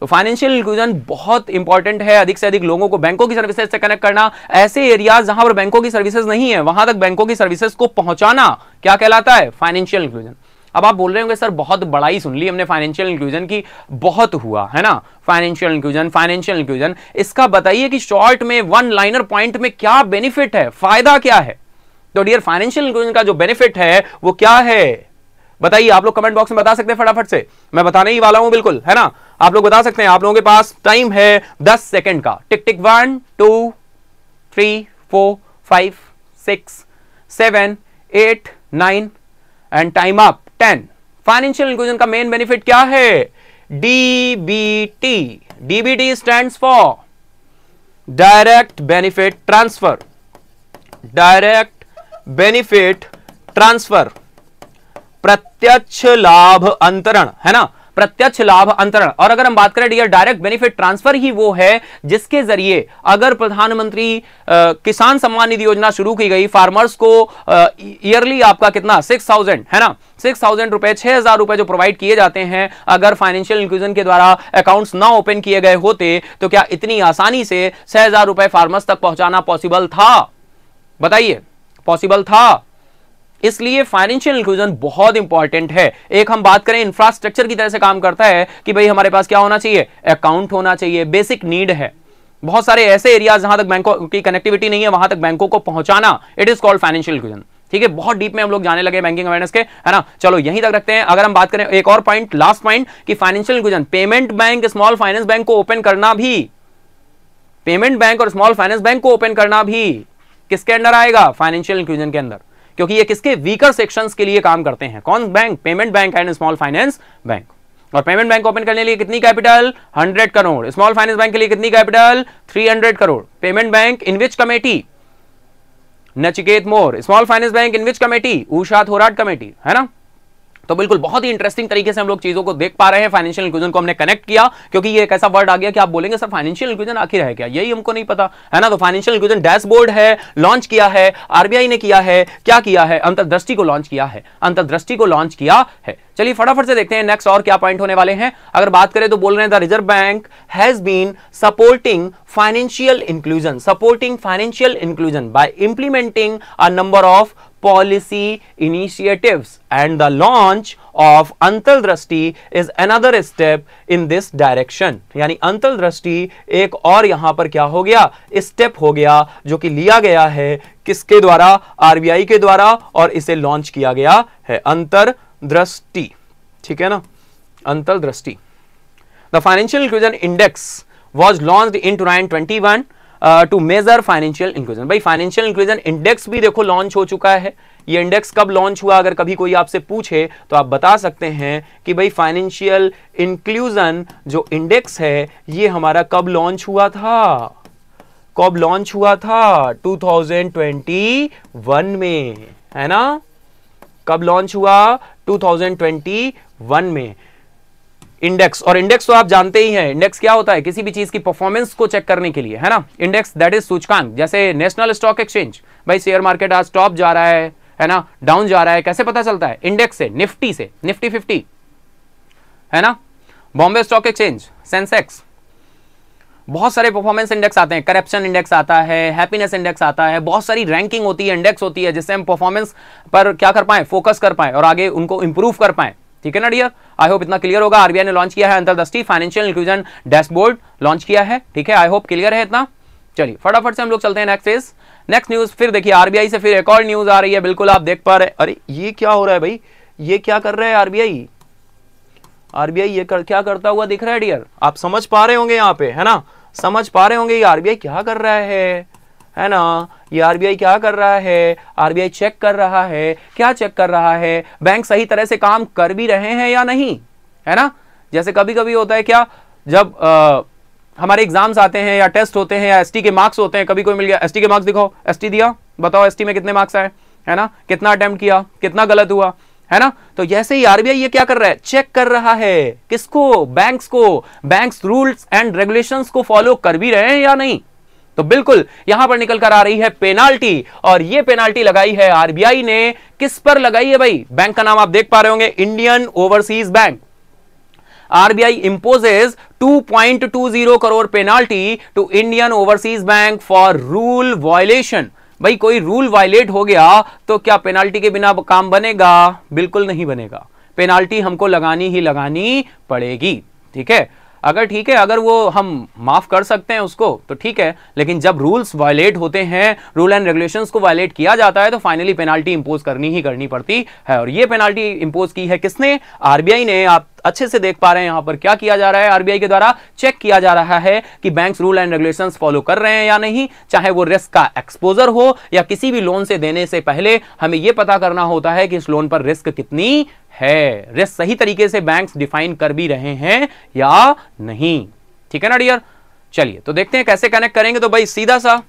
तो फाइनेंशियल इंक्लूजन बहुत इंपॉर्टेंट है अधिक से अधिक लोगों को बैंकों की सर्विसेज से कनेक्ट करना ऐसे एरियाज जहां पर बैंकों की सर्विसेज नहीं है वहां तक बैंकों की सर्विसेज को पहुंचाना क्या कहलाता है फाइनेंशियल इंक्लूजन अब आप बोल रहे होंगे सर बहुत बड़ाई सुन ली हमने फाइनेंशियल इंक्लूजन की बहुत हुआ है ना फाइनेंशियल इंक्लूजन फाइनेंशियल इंक्लूजन इसका बताइए कि शॉर्ट में वन लाइनर पॉइंट में क्या बेनिफिट है फायदा क्या है तो डियर फाइनेंशियल इंक्लूजन का जो बेनिफिट है वो क्या है बताइए आप लोग कमेंट बॉक्स में बता सकते हैं फटाफट से मैं बताने ही वाला हूं बिल्कुल है ना आप लोग बता सकते हैं आप लोगों के पास टाइम है दस सेकेंड का tick tick one two three four five six seven eight nine and time up ten financial inclusion का मेन बेनिफिट क्या है DBT DBT stand for direct benefit transfer direct benefit transfer प्रत्यक्ष लाभ अंतरण है ना प्रत्यक्ष लाभ अंतरण और अगर हम बात करें डियर डायरेक्ट बेनिफिट ट्रांसफर ही वो है जिसके जरिए अगर प्रधानमंत्री किसान सम्मान निधि योजना शुरू की गई फार्मर्स को ईयरली आपका कितना सिक्स थाउजेंड है ना सिक्स थाउजेंड रुपए छह हजार रुपए जो प्रोवाइड किए जाते हैं अगर फाइनेंशियल इंक्लूजन के द्वारा अकाउंट्स ना ओपन किए गए होते तो क्या इतनी आसानी से छह हजार रुपए फार्मर्स तक पहुंचाना पॉसिबल था बताइए पॉसिबल था इसलिए फाइनेंशियल इंक्लूजन बहुत इंपॉर्टेंट है एक हम बात करें इंफ्रास्ट्रक्चर की तरह से काम करता है कि भाई हमारे पास क्या होना चाहिए अकाउंट होना चाहिए बेसिक नीड है बहुत सारे ऐसे एरिया जहां तक बैंकों की कनेक्टिविटी नहीं है वहां तक बैंकों को पहुंचाना it is called financial inclusion ठीक है बहुत डीप में हम लोग जाने लगे बैंकिंग अवेयरनेस के है ना चलो यहीं तक रखते हैं अगर हम बात करें एक और पॉइंट लास्ट पॉइंट कि financial inclusion payment bank small finance bank को ओपन करना भी पेमेंट बैंक और स्मॉल फाइनेंस बैंक को ओपन करना भी किसके अंडर आएगा फाइनेंशियल इंक्लूजन के अंदर क्योंकि ये किसके वीकर सेक्शंस के लिए काम करते हैं कौन bank payment bank and small finance bank और पेमेंट बैंक ओपन करने के लिए कितनी capital 100 crore small finance bank के लिए कितनी capital 300 crore payment bank in which committee Nachiket Mor small finance bank in which committee Usha Thorat committee है ना तो बिल्कुल बहुत ही इंटरेस्टिंग तरीके से हम लोग चीजों को देख पा रहे हैं फाइनेंशियल इंक्लूजन को हमने कनेक्ट किया क्योंकि ये एक ऐसा वर्ड आ गया कि आप बोलेंगे सर फाइनेंशियल इंक्लूजन आखिर है क्या यही हमको नहीं पता है ना तो फाइनेंशियल इंक्लूजन डैशबोर्ड है लॉन्च किया है आरबीआई ने किया है क्या किया है अंतरदृष्टि को लॉन्च किया है अंतरदृष्टि को लॉन्च किया है चलिए फटाफट से देखते हैं नेक्स्ट और क्या पॉइंट होने वाले हैं अगर बात करें तो बोल रहे हैं reserve bank has been supporting financial inclusion supporting financial inclusion by implementing a number of policy initiatives and the launch of antaldrashti is another step in this direction यानी अंतलदृष्टि एक और यहां पर क्या हो गया स्टेप हो गया जो कि लिया गया है किसके द्वारा आरबीआई के द्वारा और इसे लॉन्च किया गया है अंतरदृष्टि ठीक है ना Antardrishti the financial inclusion index was launched in 1921 to measure financial inclusion भाई फाइनेंशियल इंक्लूजन इंडेक्स भी देखो लॉन्च हो चुका है ये इंडेक्स कब लॉन्च हुआ अगर कभी कोई आपसे पूछे तो आप बता सकते हैं कि भाई फाइनेंशियल इंक्लूजन जो इंडेक्स है ये हमारा कब लॉन्च हुआ था कब लॉन्च हुआ था 2021 में है ना कब लॉन्च हुआ 2021 में इंडेक्स और इंडेक्स तो आप जानते ही हैं इंडेक्स क्या होता है किसी भी चीज की परफॉर्मेंस को चेक करने के लिए है ना इंडेक्स दैट इज सूचकांक जैसे नेशनल स्टॉक एक्सचेंज भाई शेयर मार्केट आज टॉप जा रहा है है ना डाउन जा रहा है कैसे पता चलता है इंडेक्स से निफ्टी से निफ्टी फिफ्टी है ना बॉम्बे स्टॉक एक्सचेंज सेंसेक्स बहुत सारे परफॉर्मेंस इंडेक्स आते हैं करप्शन इंडेक्स आता है हैप्पीनेस इंडेक्स आता है बहुत सारी रैंकिंग होती है इंडेक्स होती है जिससे हम परफॉर्मेंस पर क्या कर पाए फोकस कर पाए और आगे उनको इंप्रूव कर पाए ठीक है ना डियर आई होप इतना क्लियर होगा आरबीआई ने लॉन्च किया है Antardrishti financial inclusion dashboard launch किया है ठीक है आई होप क्लियर है इतना चलिए फटाफट से हम लोग चलते हैं नेक्स्ट फेज नेक्स्ट न्यूज फिर देखिए आरबीआई से फिर एक और न्यूज आ रही है बिल्कुल आप देख पा रहे अरे ये क्या हो रहा है भाई ये क्या कर रहा है आरबीआई आरबीआई ये कर, क्या करता हुआ दिख रहा है डियर आप समझ पा रहे होंगे यहाँ पे है ना समझ पा रहे होंगे ये आरबीआई क्या कर रहा है है ना ये आरबीआई क्या कर रहा है आरबीआई चेक कर रहा है क्या चेक कर रहा है बैंक सही तरह से काम कर भी रहे हैं या नहीं है ना जैसे कभी कभी होता है क्या जब आ, हमारे एग्जाम्स आते हैं या टेस्ट होते हैं या एसटी के मार्क्स होते हैं कभी कोई मिल गया एसटी के मार्क्स दिखाओ एसटी दिया बताओ एसटी में कितने मार्क्स आए है ना कितना अटेम्प्ट किया कितना गलत हुआ है ना तो जैसे ही आरबीआई ये क्या कर रहा है चेक कर रहा है किसको बैंक्स को बैंक्स रूल्स एंड रेगुलेशंस को फॉलो कर भी रहे हैं या नहीं तो बिल्कुल यहां पर निकल कर आ रही है पेनाल्टी और यह पेनाल्टी लगाई है आरबीआई ने किस पर लगाई है भाई बैंक का नाम आप देख पा रहे होंगे Indian overseas bank RBI imposes 2.20 crore penalty to Indian overseas bank for rule violation भाई कोई रूल वायलेट हो गया तो क्या पेनाल्टी के बिना काम बनेगा बिल्कुल नहीं बनेगा पेनाल्टी हमको लगानी ही लगानी पड़ेगी ठीक है अगर ठीक है अगर वो हम माफ़ कर सकते हैं उसको तो ठीक है लेकिन जब रूल्स वायलेट होते हैं रूल एंड रेगुलेशंस को वायलेट किया जाता है तो फाइनली पेनाल्टी इंपोज करनी ही करनी पड़ती है और ये पेनाल्टी इंपोज की है किसने आरबीआई ने आप अच्छे से देख पा रहे हैं यहाँ पर क्या किया जा रहा है आरबीआई के द्वारा चेक किया जा रहा है कि banks rule and regulations follow कर रहे हैं या नहीं चाहे वो रिस्क का एक्सपोजर हो या किसी भी लोन से देने से पहले हमें यह पता करना होता है कि इस लोन पर रिस्क कितनी है रिस्क सही तरीके से बैंक्स डिफाइन कर भी रहे हैं या नहीं ठीक है ना डियर चलिए तो देखते हैं कैसे कनेक्ट करेंगे तो भाई सीधा सा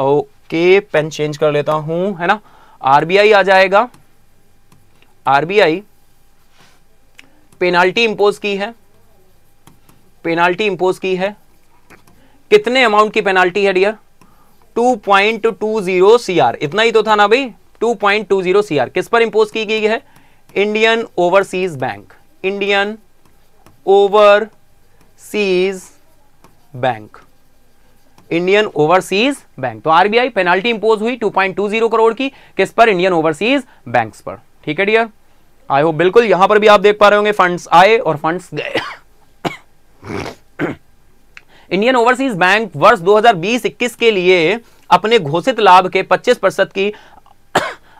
ओके पेन चेंज कर लेता हूं है ना आरबीआई आ जाएगा आरबीआई पेनाल्टी इंपोज की है पेनाल्टी इंपोज की है कितने अमाउंट की पेनाल्टी है डियर 2.20 सीआर इतना ही तो था ना भाई 2.20 सीआर किस पर इंपोज की गई है Indian overseas bank Indian overseas bank Indian overseas bank तो आरबीआई पेनाल्टी इंपोज हुई 2.20 करोड़ की किस पर इंडियन ओवरसीज बैंक्स पर ठीक है डियर आई होप बिल्कुल यहां पर भी आप देख पा रहे होंगे फंड्स आए और फंड्स गए इंडियन ओवरसीज बैंक वर्ष 2020-21 के लिए अपने घोषित लाभ के 25 प्रतिशत की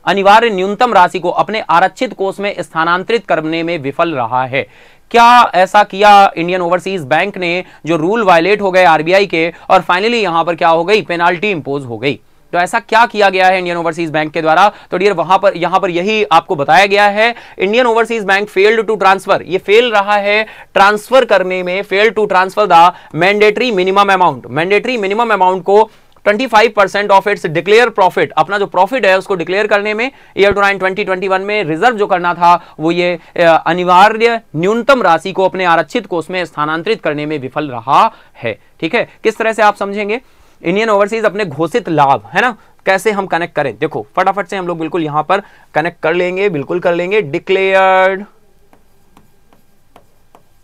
अनिवार्य न्यूनतम राशि को अपने आरक्षित कोष में स्थानांतरित करने में विफल रहा है क्या ऐसा किया इंडियन ओवरसीज बैंक ने जो रूल वायलेट हो गए आरबीआई के और फाइनली यहां पर क्या हो गई पेनाल्टी इंपोज हो गई तो ऐसा क्या किया गया है इंडियन ओवरसीज बैंक के द्वारा तो डियर वहां पर यहां पर यही आपको बताया गया है Indian overseas bank failed to transfer ये फेल रहा है ट्रांसफर करने में fail to transfer the mandatory minimum amount mandatory minimum amount को 25% ऑफ इट्स डिक्लेयर प्रॉफिट अपना जो प्रॉफिट है उसको डिक्लेयर करने में ईयर टू नाइन ट्वेंटी में रिजर्व जो करना था वो ये अनिवार्य न्यूनतम राशि को अपने आरक्षित कोष में स्थानांतरित करने में विफल रहा है ठीक है किस तरह से आप समझेंगे इंडियन ओवरसीज अपने घोषित लाभ है ना कैसे हम कनेक्ट करें देखो फटाफट से हम लोग बिल्कुल यहां पर कनेक्ट कर लेंगे बिल्कुल कर लेंगे डिक्लेयर्ड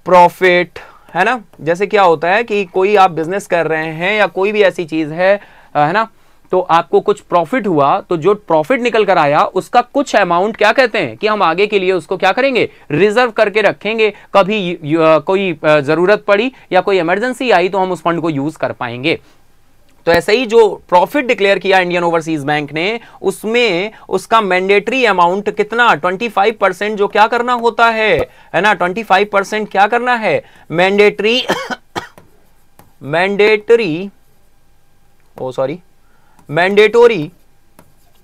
प्रॉफिट है ना जैसे क्या होता है कि कोई आप बिजनेस कर रहे हैं या कोई भी ऐसी चीज है है ना तो आपको कुछ प्रॉफिट हुआ तो जो प्रॉफिट निकल कर आया उसका कुछ अमाउंट क्या कहते हैं कि हम आगे के लिए उसको क्या करेंगे रिजर्व करके रखेंगे कभी कोई ज़रूरत पड़ी या कोई इमरजेंसी आई तो हम उस फंड को यूज़ कर पाएंगे तो ऐसे ही जो प्रॉफिट डिक्लेयर किया इंडियन ओवरसीज बैंक ने उसमें उसका मैंडेटरी अमाउंट कितना 25 परसेंट जो क्या करना होता है है ना 25 परसेंट क्या करना है mandatory mandatory oh sorry mandatory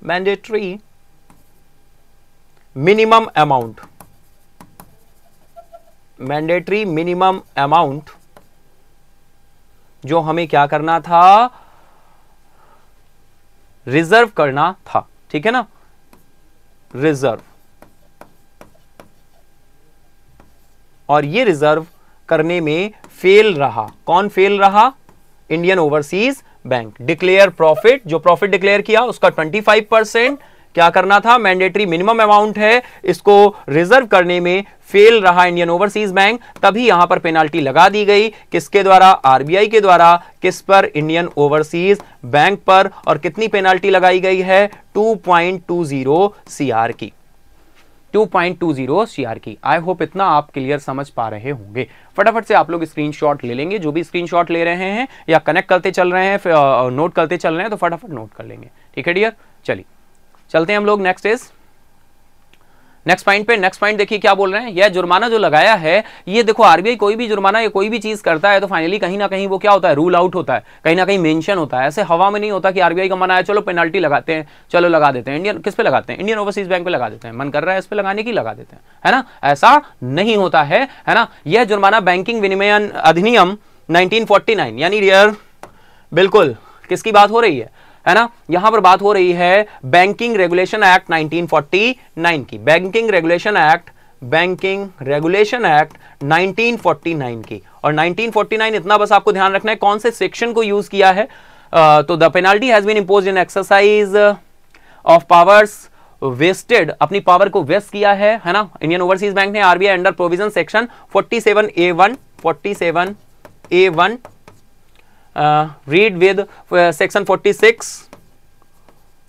mandatory minimum amount mandatory minimum amount जो हमें क्या करना था रिजर्व करना था ठीक है ना रिजर्व और ये रिजर्व करने में फेल रहा कौन फेल रहा Indian overseas bank declare profit जो प्रॉफिट डिक्लेयर किया उसका 25 परसेंट क्या करना था मैंडेटरी मिनिमम अमाउंट है इसको रिजर्व करने में फेल रहा इंडियन ओवरसीज बैंक तभी यहां पर पेनाल्टी लगा दी गई किसके द्वारा आरबीआई के द्वारा किस पर इंडियन ओवरसीज बैंक पर और कितनी पेनाल्टी लगाई गई है 2.20 सीआर की 2.20 सीआर की आई होप इतना आप क्लियर समझ पा रहे होंगे फटाफट से आप लोग स्क्रीनशॉट ले लेंगे जो भी स्क्रीनशॉट ले रहे हैं या कनेक्ट करते चल रहे हैं नोट करते चल रहे हैं तो फटाफट नोट कर लेंगे ठीक है डियर चलिए चलते हैं हम लोग नेक्स्ट इज नेक्स्ट पॉइंट पे नेक्स्ट पॉइंट देखिए क्या बोल रहे हैं यह जुर्माना जो लगाया है ये देखो आरबीआई कोई भी जुर्माना या कोई भी चीज करता है तो फाइनली कहीं ना कहीं वो क्या होता है रूल आउट होता है कहीं ना कहीं मेंशन होता है ऐसे हवा में नहीं होता कि आरबीआई का मना है चलो पेनल्टी लगाते हैं चलो लगा देते हैं इंडियन किस पे लगाते हैं इंडियन ओवरसीज बैंक पे लगा देते हैं मन कर रहा है इस पर लगाने की लगा देते हैं है ना ऐसा नहीं होता है है ना यह जुर्माना बैंकिंग विनिमयन अधिनियम नाइनटीन यानी रियर बिल्कुल किसकी बात हो रही है है ना यहां पर बात हो रही है बैंकिंग रेगुलेशन एक्ट 1949 की banking regulation act banking regulation act 1949 की और 1949 इतना बस आपको ध्यान रखना है कौन से सेक्शन को यूज किया है आ, तो the penalty has been impose in exercise of powers vested अपनी पावर को वेस्ट किया है है ना इंडियन ओवरसीज बैंक ने RBI under provision section 47 A one forty seven A one read with section 46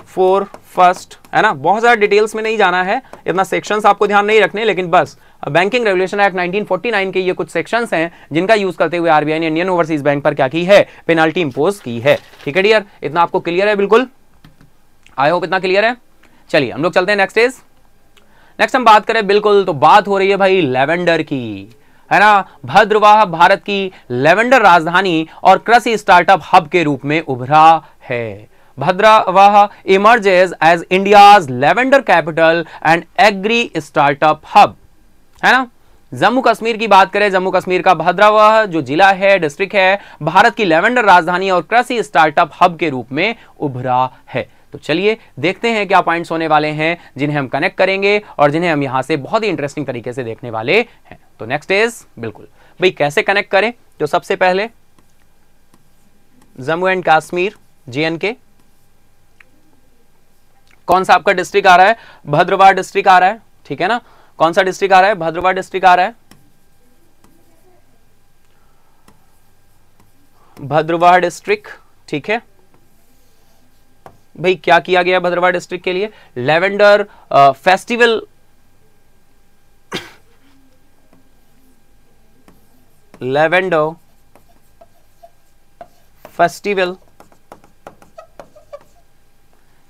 four first है ना बहुत ज़्यादा डिटेल्स में नहीं जाना है इतना सेक्शंस आपको ध्यान नहीं रखने लेकिन बस बैंकिंग रेगुलेशन एक्ट 1949 के ये कुछ सेक्शंस हैं जिनका यूज़ करते हुए आरबीआई ने इंडियन ओवरसीज बैंक पर क्या की है पेनाल्टी इंपोज की है ठीक है डियर इतना आपको क्लियर है बिल्कुल आई होप इतना क्लियर है चलिए हम लोग चलते हैं नेक्स्ट इज नेक्स्ट हम बात करें बिल्कुल तो बात हो रही है भाई लेवेंडर की है ना भद्रवाह भारत की लेवेंडर राजधानी और कृषि स्टार्टअप हब के रूप में उभरा है Bhaderwah emerges as India's lavender capital and agri startup hub है ना जम्मू कश्मीर की बात करें जम्मू कश्मीर का भद्रवाह जो जिला है डिस्ट्रिक्ट है भारत की लेवेंडर राजधानी और कृषि स्टार्टअप हब के रूप में उभरा है तो चलिए देखते हैं क्या पॉइंट्स होने वाले हैं जिन्हें हम कनेक्ट करेंगे और जिन्हें हम यहां से बहुत ही इंटरेस्टिंग तरीके से देखने वाले हैं तो नेक्स्ट इज बिल्कुल भाई कैसे कनेक्ट करें तो सबसे पहले जम्मू एंड कश्मीर जीएनके कौन सा आपका डिस्ट्रिक्ट आ रहा है भद्रवाह डिस्ट्रिक्ट आ रहा है ठीक है ना कौन सा डिस्ट्रिक्ट आ रहा है भद्रवाड़ डिस्ट्रिक्ट आ रहा है भद्रवाह डिस्ट्रिक्ट ठीक है भाई क्या किया गया भद्रवाह डिस्ट्रिक्ट के लिए lavender festival uh, lavender festival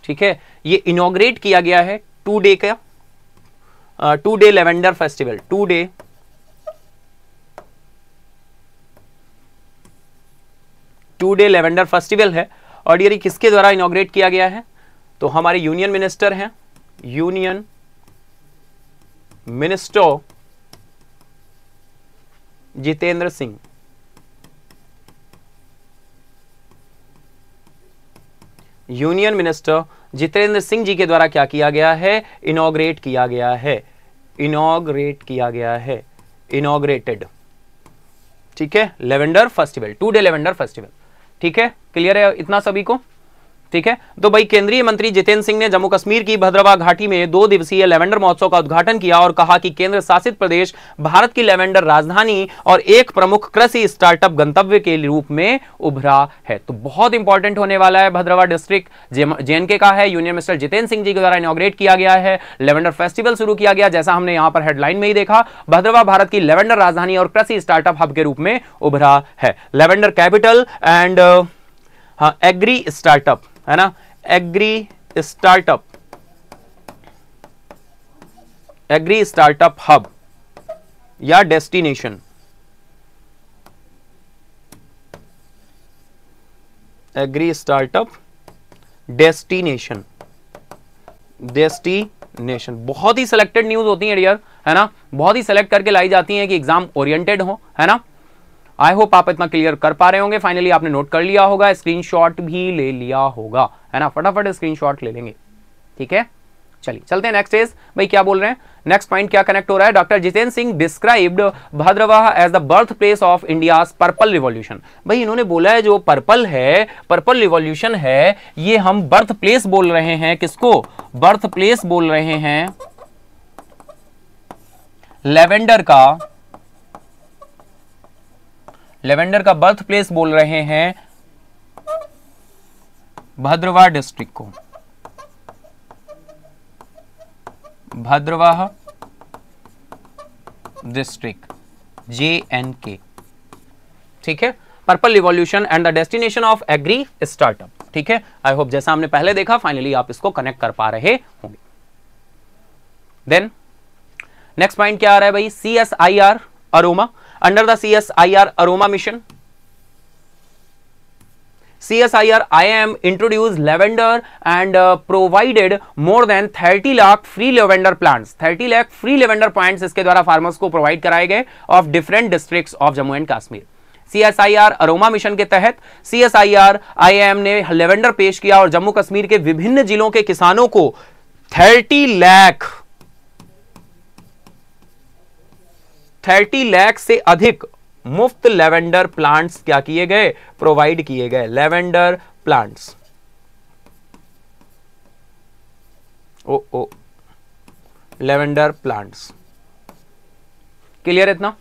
ठीक है ये इनोग्रेट किया गया है टू डे का today lavender festival today today lavender festival है और ये किसके द्वारा इनोग्रेट किया गया है तो हमारे यूनियन मिनिस्टर हैं union minister Jitendra Singh union minister Jitendra Singh ji के द्वारा क्या किया गया है इनोग्रेट किया गया है इनोग्रेट किया गया है इनोग्रेटेड ठीक है lavender festival today lavender festival ठीक है क्लियर है इतना सभी को ठीक है तो भाई केंद्रीय मंत्री जितेंद्र सिंह ने जम्मू कश्मीर की भद्रवा घाटी में दो दिवसीय लेवेंडर महोत्सव का उद्घाटन किया और कहा कि केंद्र शासित प्रदेश भारत की लेवेंडर राजधानी और एक प्रमुख कृषि स्टार्टअप गंतव्य के रूप में उभरा है तो बहुत इंपॉर्टेंट होने वाला है भद्रवा डिस्ट्रिक्ट जेएनके का है यूनियन मिनिस्टर जितेंद्र सिंह जी के द्वारा इनोग्रेट किया गया है लेवेंडर फेस्टिवल शुरू किया गया जैसा हमने यहां पर हेडलाइन में ही देखा भद्रवा भारत की लेवेंडर राजधानी और कृषि स्टार्टअप हब के रूप में उभरा है लेवेंडर कैपिटल एंड हाँ एग्री स्टार्टअप है ना agri startup agri startup hub या destination agri startup destination destination बहुत ही सिलेक्टेड न्यूज होती है डियर है ना बहुत ही सिलेक्ट करके लाई जाती है कि एग्जाम ओरिएंटेड हो है ना आई होप आप इतना क्लियर कर पा रहे होंगे फाइनली आपने नोट कर लिया होगा स्क्रीनशॉट भी ले लिया होगा है ना फटाफट स्क्रीनशॉट ले लेंगे ठीक है चलिए चलते हैं नेक्स्ट इज भाई क्या बोल रहे हैं नेक्स्ट पॉइंट क्या कनेक्ट हो रहा है doctor Jitendra Singh described Bhaderwah as the birth place of India purple revolution भाई इन्होंने बोला है जो पर्पल है पर्पल रिवॉल्यूशन है ये हम बर्थ प्लेस बोल रहे हैं किसको बर्थ प्लेस बोल रहे हैं लेवेंडर का लेवेंडर का बर्थ प्लेस बोल रहे हैं भद्रवाह डिस्ट्रिक्ट को भद्रवाह डिस्ट्रिक्ट जे एंड के ठीक है purple revolution and the destination of agri startup ठीक है आई होप जैसा हमने पहले देखा फाइनली आप इसको कनेक्ट कर पा रहे होंगे देन नेक्स्ट पॉइंट क्या आ रहा है भाई C S I R aroma C S I R aroma mission C S I R I M introduce lavender and provided more than thirty lakh free lavender plants thirty lakh free lavender plants इसके द्वारा farmers को provide कराए गए of different district of Jammu and Kashmir C S I R aroma mission के तहत C S I R I M ने lavender पेश किया और जम्मू कश्मीर के विभिन्न जिलों के किसानों को थर्टी लाख थर्टी लैख से अधिक मुफ्त लेवेंडर प्लांट्स क्या किए गए प्रोवाइड किए गए लेवेंडर प्लांट्स ओ ओ लेवेंडर प्लांट्स क्लियर इतना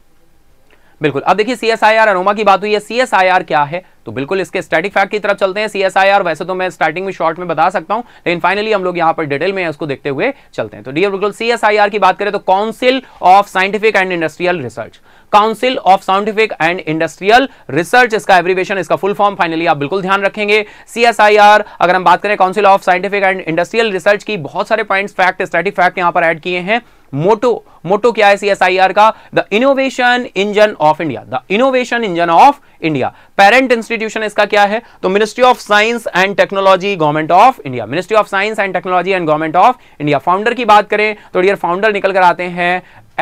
बिल्कुल अब देखिए सीएसआईआर अनोमा की बात हुई है सीएसआईआर क्या है तो बिल्कुल इसके स्टैटिक फैक्ट की तरफ चलते हैं सीएसआईआर वैसे तो मैं स्टार्टिंग में शॉर्ट में बता सकता हूं लेकिन फाइनली हम लोग यहां पर डिटेल में उसको देखते हुए चलते हैं तो डी बिल्कुल सीएसआईआर की बात करें तो council of scientific and industrial research council of scientific and industrial research इसका एवरीवेशन इसका फुल फॉर्म फाइनली आप बिल्कुल ध्यान रखेंगे सीएसआईआर अगर हम बात करें council of scientific and industrial research की बहुत सारे पॉइंट्स फैक्ट स्टैटिक फैक्ट यहां पर ऐड किए हैं मोटो मोटो क्या है सीएसआईआर का the innovation engine of India the innovation engine of India parent institution इसका क्या है तो ministry of science and technology government of India ministry of science and technology and government of India founder की बात करें तो dear founder निकल कर आते हैं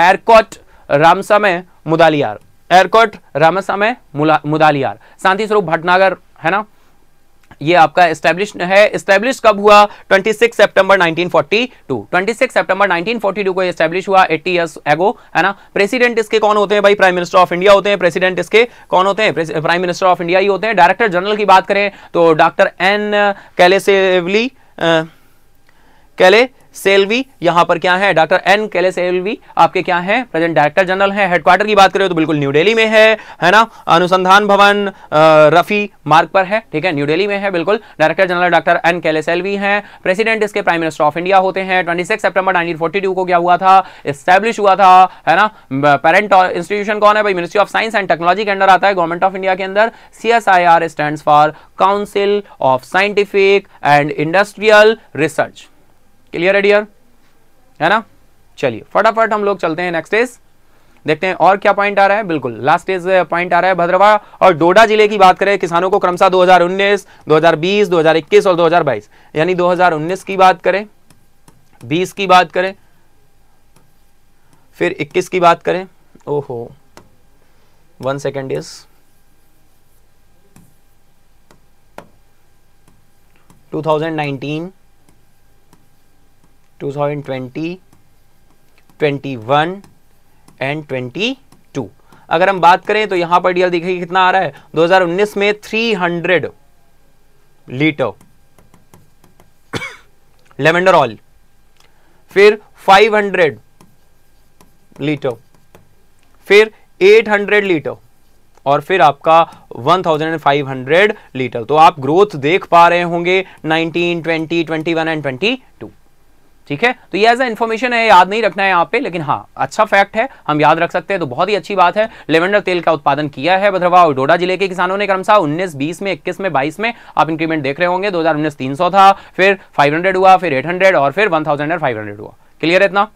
एयरकॉट रामसमय मुदालियार एयरकॉट रामसमय मुदालियार शांति स्वरूप भटनागर है ना ये आपका एस्टेब्लिश है एस्टेब्लिश कब हुआ 26 सितंबर 1942 26 सितंबर 1942 को एस्टेब्लिश हुआ 80 इयर्स एगो है ना प्रेसिडेंट इसके कौन होते हैं भाई प्राइम मिनिस्टर ऑफ इंडिया होते हैं प्रेसिडेंट इसके कौन होते हैं प्राइम मिनिस्टर ऑफ इंडिया ही होते हैं डायरेक्टर जनरल की बात करें तो डॉक्टर एन कैलेसेवली कैले सेल्वी यहां पर क्या है डॉक्टर एन केले सेल्वी आपके क्या है प्रेजेंट डायरेक्टर जनरल है हेडक्वार्टर की बात करें तो बिल्कुल न्यू दिल्ली में है है ना अनुसंधान भवन रफी मार्ग पर है ठीक है न्यू दिल्ली में है बिल्कुल डायरेक्टर जनरल डॉक्टर एन केले सेल्वी है प्रेसिडेंट इसके प्राइम मिनिस्टर ऑफ इंडिया होते हैं ट्वेंटी सितंबर 1942 को क्या हुआ था स्टैब्लिश हुआ था है ना पेरेंट इंस्टीट्यूशन कौन है भाई ministry of science and technology के अंडर आता है गवर्नमेंट ऑफ इंडिया के अंदर C S I R stand for council of scientific and industrial research clear है डियर है ना चलिए फटाफट हम लोग चलते हैं नेक्स्ट इज देखते हैं और क्या पॉइंट आ रहा है बिल्कुल लास्ट इज पॉइंट आ रहा है भद्रवा और डोडा जिले की बात करें किसानों को क्रमशः 2019, 2020, 2021 और 2022 यानी 2019 की बात करें 20 की बात करें फिर 21 की बात करें ओहो one second is two thousand nineteen 2020, 21 and 22 अगर हम बात करें तो यहां पर डीएल देखिए कितना आ रहा है 2019 में 300 लीटर लेवेंडर ऑयल फिर 500 लीटर फिर 800 लीटर और फिर आपका 1500 लीटर तो आप ग्रोथ देख पा रहे होंगे 19, 20, 21 एंड 22 ठीक है तो ये एज ए इन्फॉर्मेशन है याद नहीं रखना है यहाँ पे लेकिन हाँ अच्छा फैक्ट है हम याद रख सकते हैं तो बहुत ही अच्छी बात है लेवेंडर तेल का उत्पादन किया है भद्रवा और डोडा जिले के किसानों ने क्रमशः उन्नीस बीस में इक्कीस में बाईस में आप इंक्रीमेंट देख रहे होंगे दो हजार था फिर फाइव हुआ फिर एट और फिर वन हुआ क्लियर है इतना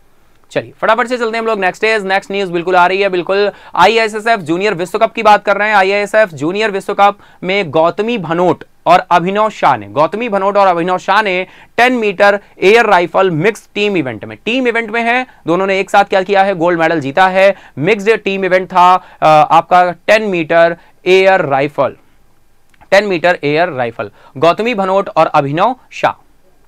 चलिए फटाफट से चलते हैं हम लोग नेक्स्ट डेज नेक्स्ट न्यूज बिल्कुल आ रही है बिल्कुल आईएसएसएफ जूनियर विश्व कप की बात कर रहे हैं आईएसएफ जूनियर विश्व कप में गौतमी भनोट और अभिनव शाह ने गौतमी भनोट और अभिनव शाह ने 10 meter air rifle mix team event में टीम इवेंट में है दोनों ने एक साथ क्या किया है गोल्ड मेडल जीता है मिक्सड टीम इवेंट था आपका ten meter air rifle ten meter air rifle Gautami Bhanot और अभिनव शाह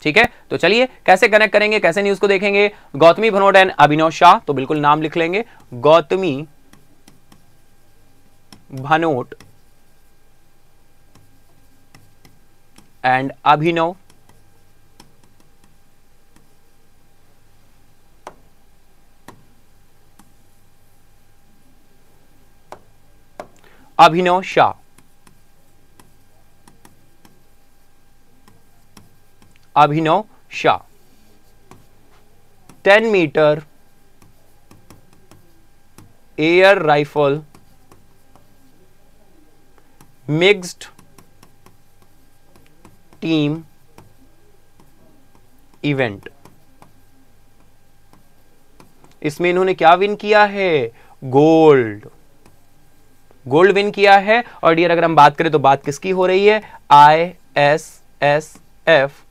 ठीक है तो चलिए कैसे कनेक्ट करेंगे कैसे न्यूज को देखेंगे गौतमी भनोट एंड अभिनव शाह तो बिल्कुल नाम लिख लेंगे Gautami Bhanot and Abhinav Abhinav Shah Abhinav Shah ten meter air rifle mixed team event इसमें इन्होंने क्या विन किया है गोल्ड गोल्ड विन किया है और डियर अगर हम बात करें तो बात किसकी हो रही है I S S F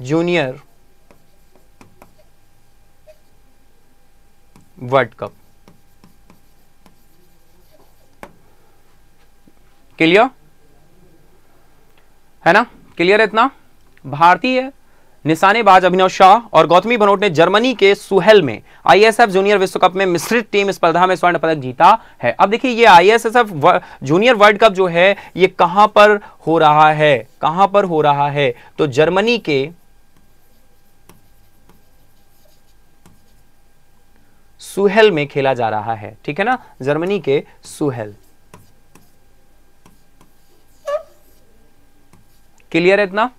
junior world cup clear है ना क्लियर इतना भारतीय निशानेबाज अभिनव शाह और गौतमी भनोट ने जर्मनी के सुहेल में आईएसएफ जूनियर विश्व कप में मिश्रित टीम स्पर्धा में स्वर्ण पदक जीता है अब देखिए ये आईएसएसएफ जूनियर वर्ल्ड कप जो है ये कहां पर हो रहा है कहां पर हो रहा है तो जर्मनी के सुहेल में खेला जा रहा है ठीक है ना जर्मनी के सुहेल क्लियर है इतना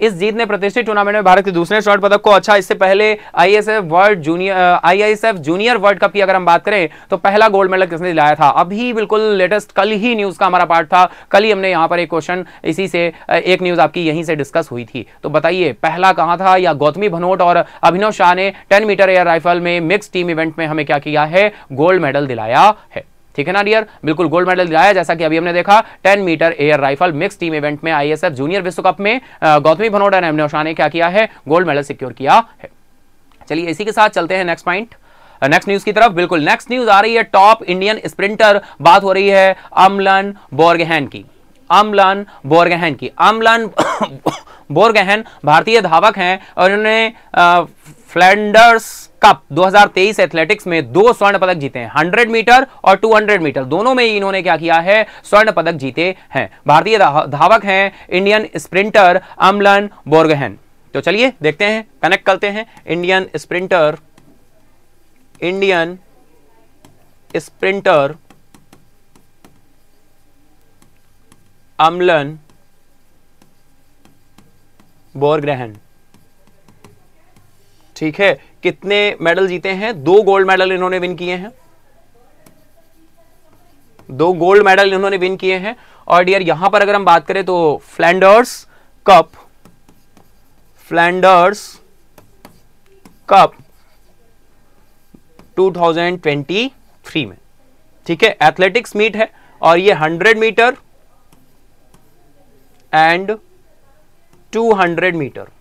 इस जीत ने प्रतिष्ठित टूर्नामेंट में भारत के दूसरे स्वर्ण पदक को अच्छा इससे पहले ISSF world junior ISSF junior world cup की अगर हम बात करें तो पहला गोल्ड मेडल किसने दिलाया था अभी बिल्कुल लेटेस्ट कल ही न्यूज का हमारा पार्ट था कल ही हमने यहां पर एक क्वेश्चन इसी से एक न्यूज आपकी यहीं से डिस्कस हुई थी तो बताइए पहला कहां था या गौतमी भनोट और अभिनव शाह ने टेन मीटर एयर राइफल में मिक्स टीम इवेंट में हमें क्या किया है गोल्ड मेडल दिलाया है ठीक है ना डियर बिल्कुल गोल्ड मेडल दिलाया जैसा कि अभी हमने देखा ten meter air rifle mix team event में आई जूनियर विश्व कप में गौतमी भनोडा ने नौशान ने क्या किया है गोल्ड मेडल सिक्योर किया है चलिए इसी के साथ चलते हैं नेक्स्ट पॉइंट नेक्स्ट न्यूज की तरफ बिल्कुल नेक्स्ट न्यूज आ रही है टॉप इंडियन स्प्रिंटर बात हो रही है अमलन बोर्गहन की अमलन बोर्गहन की अमलन बोर्गहन भारतीय धावक हैं और इन्होंने फ्लैंडर्स आ, कप 2023 एथलेटिक्स में दो स्वर्ण पदक जीते हैं 100 मीटर और 200 मीटर दोनों में इन्होंने क्या किया है स्वर्ण पदक जीते हैं भारतीय धावक हैं इंडियन स्प्रिंटर अमलन बोर्गहन तो चलिए देखते हैं कनेक्ट करते हैं Indian sprinter Indian sprinter Amlan Borgohain ठीक है कितने मेडल जीते हैं दो गोल्ड मेडल इन्होंने विन किए हैं दो गोल्ड मेडल इन्होंने विन किए हैं और डियर यहां पर अगर हम बात करें तो फ्लैंडर्स कप फ्लैंडर्स कप 2023 में ठीक है एथलेटिक्स मीट है और ये 100 meter and 200 meter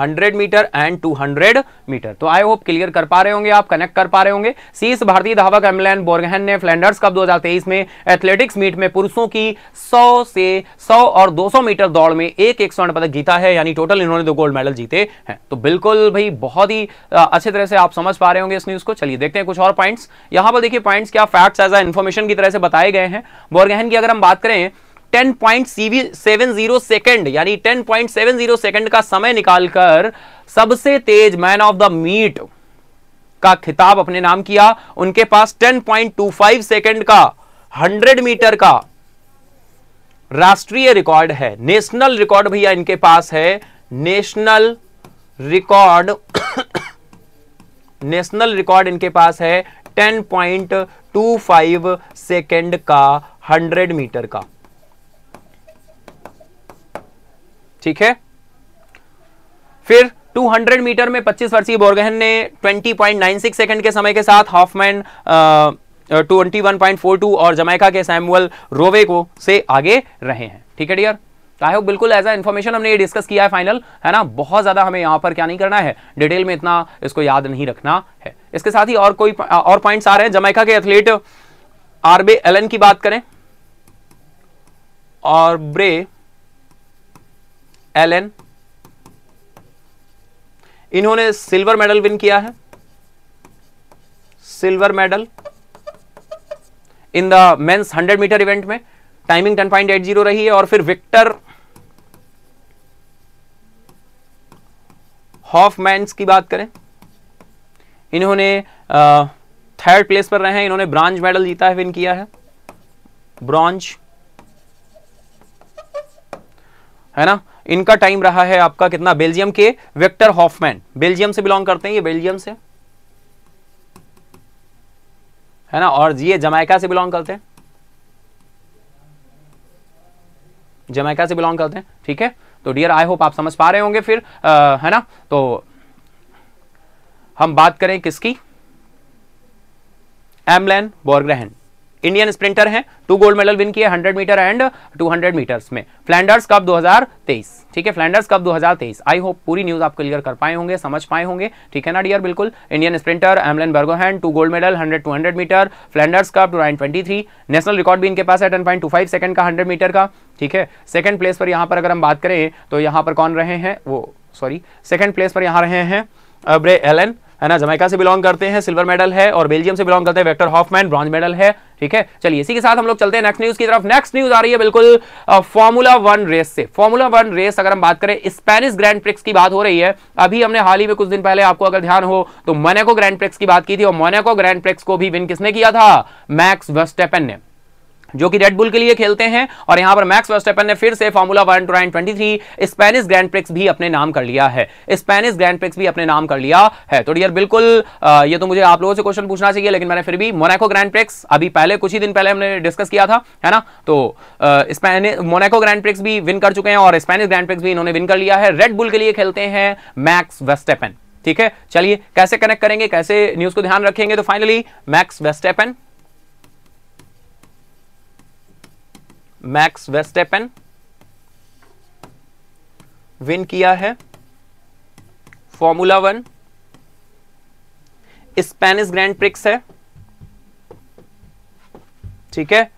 100 meter and 200 meter तो आई होप क्लियर कर पा रहे होंगे आप कनेक्ट कर पा रहे होंगे शीर्ष भारतीय धावक एमलैन बोरगहन ने फ्लैंडर्स कप 2023 में एथलेटिक्स मीट में पुरुषों की 100 से 100 और 200 मीटर दौड़ में एक एक स्वर्ण पदक जीता है यानी टोटल इन्होंने दो गोल्ड मेडल जीते हैं तो बिल्कुल भाई बहुत ही अच्छे तरह से आप समझ पा रहे होंगे इस न्यूज को चलिए देखते हैं कुछ और पॉइंट्स यहां पर देखिए पॉइंट्स क्या फैक्ट्स एज आ इन्फॉर्मेशन की तरह से बताए गए हैं बोरगहन की अगर हम बात करें ten point seven zero second यानी ten point seven zero second का समय निकालकर सबसे तेज मैन ऑफ द मीट का खिताब अपने नाम किया उनके पास 10.25 सेकंड का 100 मीटर का राष्ट्रीय रिकॉर्ड है नेशनल रिकॉर्ड भैया इनके पास है नेशनल रिकॉर्ड नेशनल रिकॉर्ड इनके पास है 10.25 सेकंड का 100 मीटर का ठीक है फिर 200 मीटर में 25 वर्षीय बोरगहन ने 20.96 सेकंड के समय के साथ हॉफमैन ट्वेंटी फोर टू और जमैका के सैमुअल रोवे को से आगे रहे हैं ठीक है डियर आई होप बिल्कुल एज अ इन्फॉर्मेशन हमने ये डिस्कस किया है फाइनल है ना बहुत ज़्यादा हमें यहां पर क्या नहीं करना है डिटेल में इतना इसको याद नहीं रखना है इसके साथ ही और कोई और पॉइंट्स आ रहे हैं जमैका के एथलीट आरबे एलन की बात करें और ब्रे एलन इन्होंने सिल्वर मेडल विन किया है silver medal in the men's 100 meter event में टाइमिंग 10.80 रही है और फिर विक्टर हॉफ मैंस की बात करें इन्होंने थर्ड प्लेस पर रहे हैं इन्होंने ब्रांज मेडल जीता है विन किया है ब्रांज है ना इनका टाइम रहा है आपका कितना बेल्जियम के विक्टर हॉफमैन बेल्जियम से बिलोंग करते हैं ये बेल्जियम से है ना और ये जमैका से बिलोंग करते हैं जमैका से बिलोंग करते हैं ठीक है तो डियर आई होप आप समझ पा रहे होंगे फिर आ, है ना तो हम बात करें किसकी एमलैन बोर्ग्रहन इंडियन स्प्रिंटर हैं टू गोल्ड मेडल विन किए 100 मीटर एंड 200 मीटर्स में फ्लैंडर्स कप 2023 ठीक है फ्लैंडर्स कप 2023 आई होप पूरी न्यूज आप क्लियर कर पाए होंगे समझ पाए होंगे ठीक है ना डियर बिल्कुल Indian sprinter Amlan Borgohain two gold medal 100 200 meter Flanders cup three national record भी इनके पास है 10.25 सेकंड का हंड्रेड मीटर का ठीक है सेकंड प्लेस पर यहाँ पर अगर हम बात करें तो यहाँ पर कौन रहे हैं वो सॉरी सेकंड प्लेस पर यहाँ रहे हैं ब्रे एलन है ना जमैका से बिलोंग करते हैं सिल्वर मेडल है और बेल्जियम से बिलोंग करते हैं वेक्टर हॉफमैन ब्रॉन्ज मेडल है ठीक है चलिए इसी के साथ हम लोग चलते हैं नेक्स्ट न्यूज की तरफ नेक्स्ट न्यूज आ रही है बिल्कुल फॉर्मूला वन रेस से फॉर्मूला वन रेस अगर हम बात करें स्पेनिश ग्रैंड प्रिक्स की बात हो रही है अभी हमने हाल ही में कुछ दिन पहले आपको अगर ध्यान हो तो मोनेको ग्रैंड प्रिक्स की बात की थी और मोनेको ग्रैंड प्रिक्स को भी विन किसने किया था मैक्स वेस्टेपन ने जो कि रेडबुल के लिए खेलते हैं और यहां पर मैक्स वर्स्टेपन ने फिर से formula one two twenty three Spanish grand prix भी अपने नाम कर लिया है स्पेनिश ग्रैंड प्रिक्स भी अपने नाम कर लिया है तो डियर बिल्कुल आ, ये तो मुझे आप लोगों से क्वेश्चन पूछना चाहिए लेकिन मैंने फिर भी मोनाको ग्रैंड प्रिक्स अभी पहले कुछ ही दिन पहले हमने डिस्कस किया था है ना तो स्पेनिश मोनाको ग्रैंड प्रिक्स भी विन कर चुके हैं और स्पेनिश ग्रैंड प्रिक्स भी इन्होंने विन कर लिया है रेडबुल के लिए खेलते हैं मैक्स वेस्टेपन ठीक है चलिए कैसे कनेक्ट करेंगे कैसे न्यूज को ध्यान रखेंगे तो finally Max Verstappen Max Verstappen win किया है formula one Spanish grand prix है ठीक है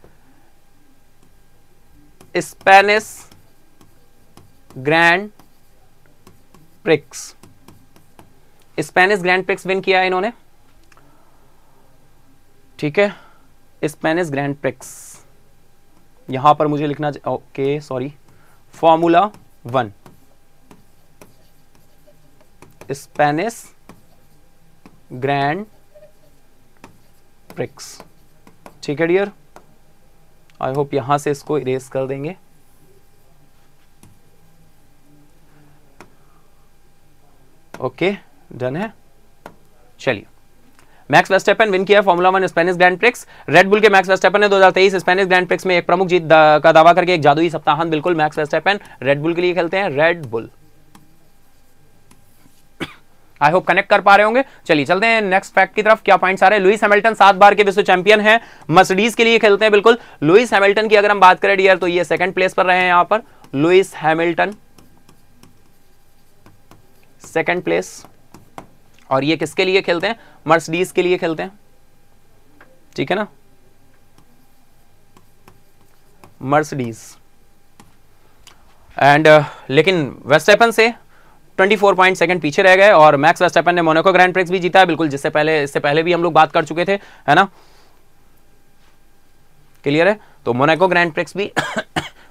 Spanish grand prix Spanish grand prix win किया है इन्होंने ठीक है स्पेनिश ग्रैंड प्रिक्स यहां पर मुझे लिखना okay sorry formula one Spanish grand prix ठीक है डियर आई होप यहां से इसको इरेज कर देंगे ओके okay, डन है चलिए मैक्स वेस्टेपन विन किया formula one Spanish grand prix Red Bull के मैक्स वेस्टेपन ने 2023 स्पेनिश ग्रैंड प्रिक्स में एक प्रमुख जीत का दावा करके एक जादुई सप्ताहांत बिल्कुल मैक्स वेस्टेपन रेड बुल के लिए खेलते हैं Red Bull I hope connect कर पा रहे होंगे चलिए चलते हैं नेक्स्ट फैक्ट की तरफ क्या पॉइंट्स आ रहे हैं लुइस हैमिल्टन सात बार के विश्व चैंपियन हैं मर्सिडीज के लिए खेलते हैं बिल्कुल लुइस हैमिल्टन की अगर हम बात करें डियर तो ये सेकंड प्लेस पर रहे हैं यहां पर लुइस हैमिल्टन सेकंड प्लेस और ये किसके लिए खेलते हैं मर्सडीज के लिए खेलते हैं ठीक है ना मर्सडीज एंड uh, लेकिन वेस्टेपन से 24 पॉइंट सेकंड पीछे रह गए और मैक्स वेस्टेपन ने मोनेको ग्रैंड प्रिक्स भी जीता है बिल्कुल जिससे पहले इससे पहले भी हम लोग बात कर चुके थे है ना क्लियर है तो मोनेको ग्रैंड प्रिक्स भी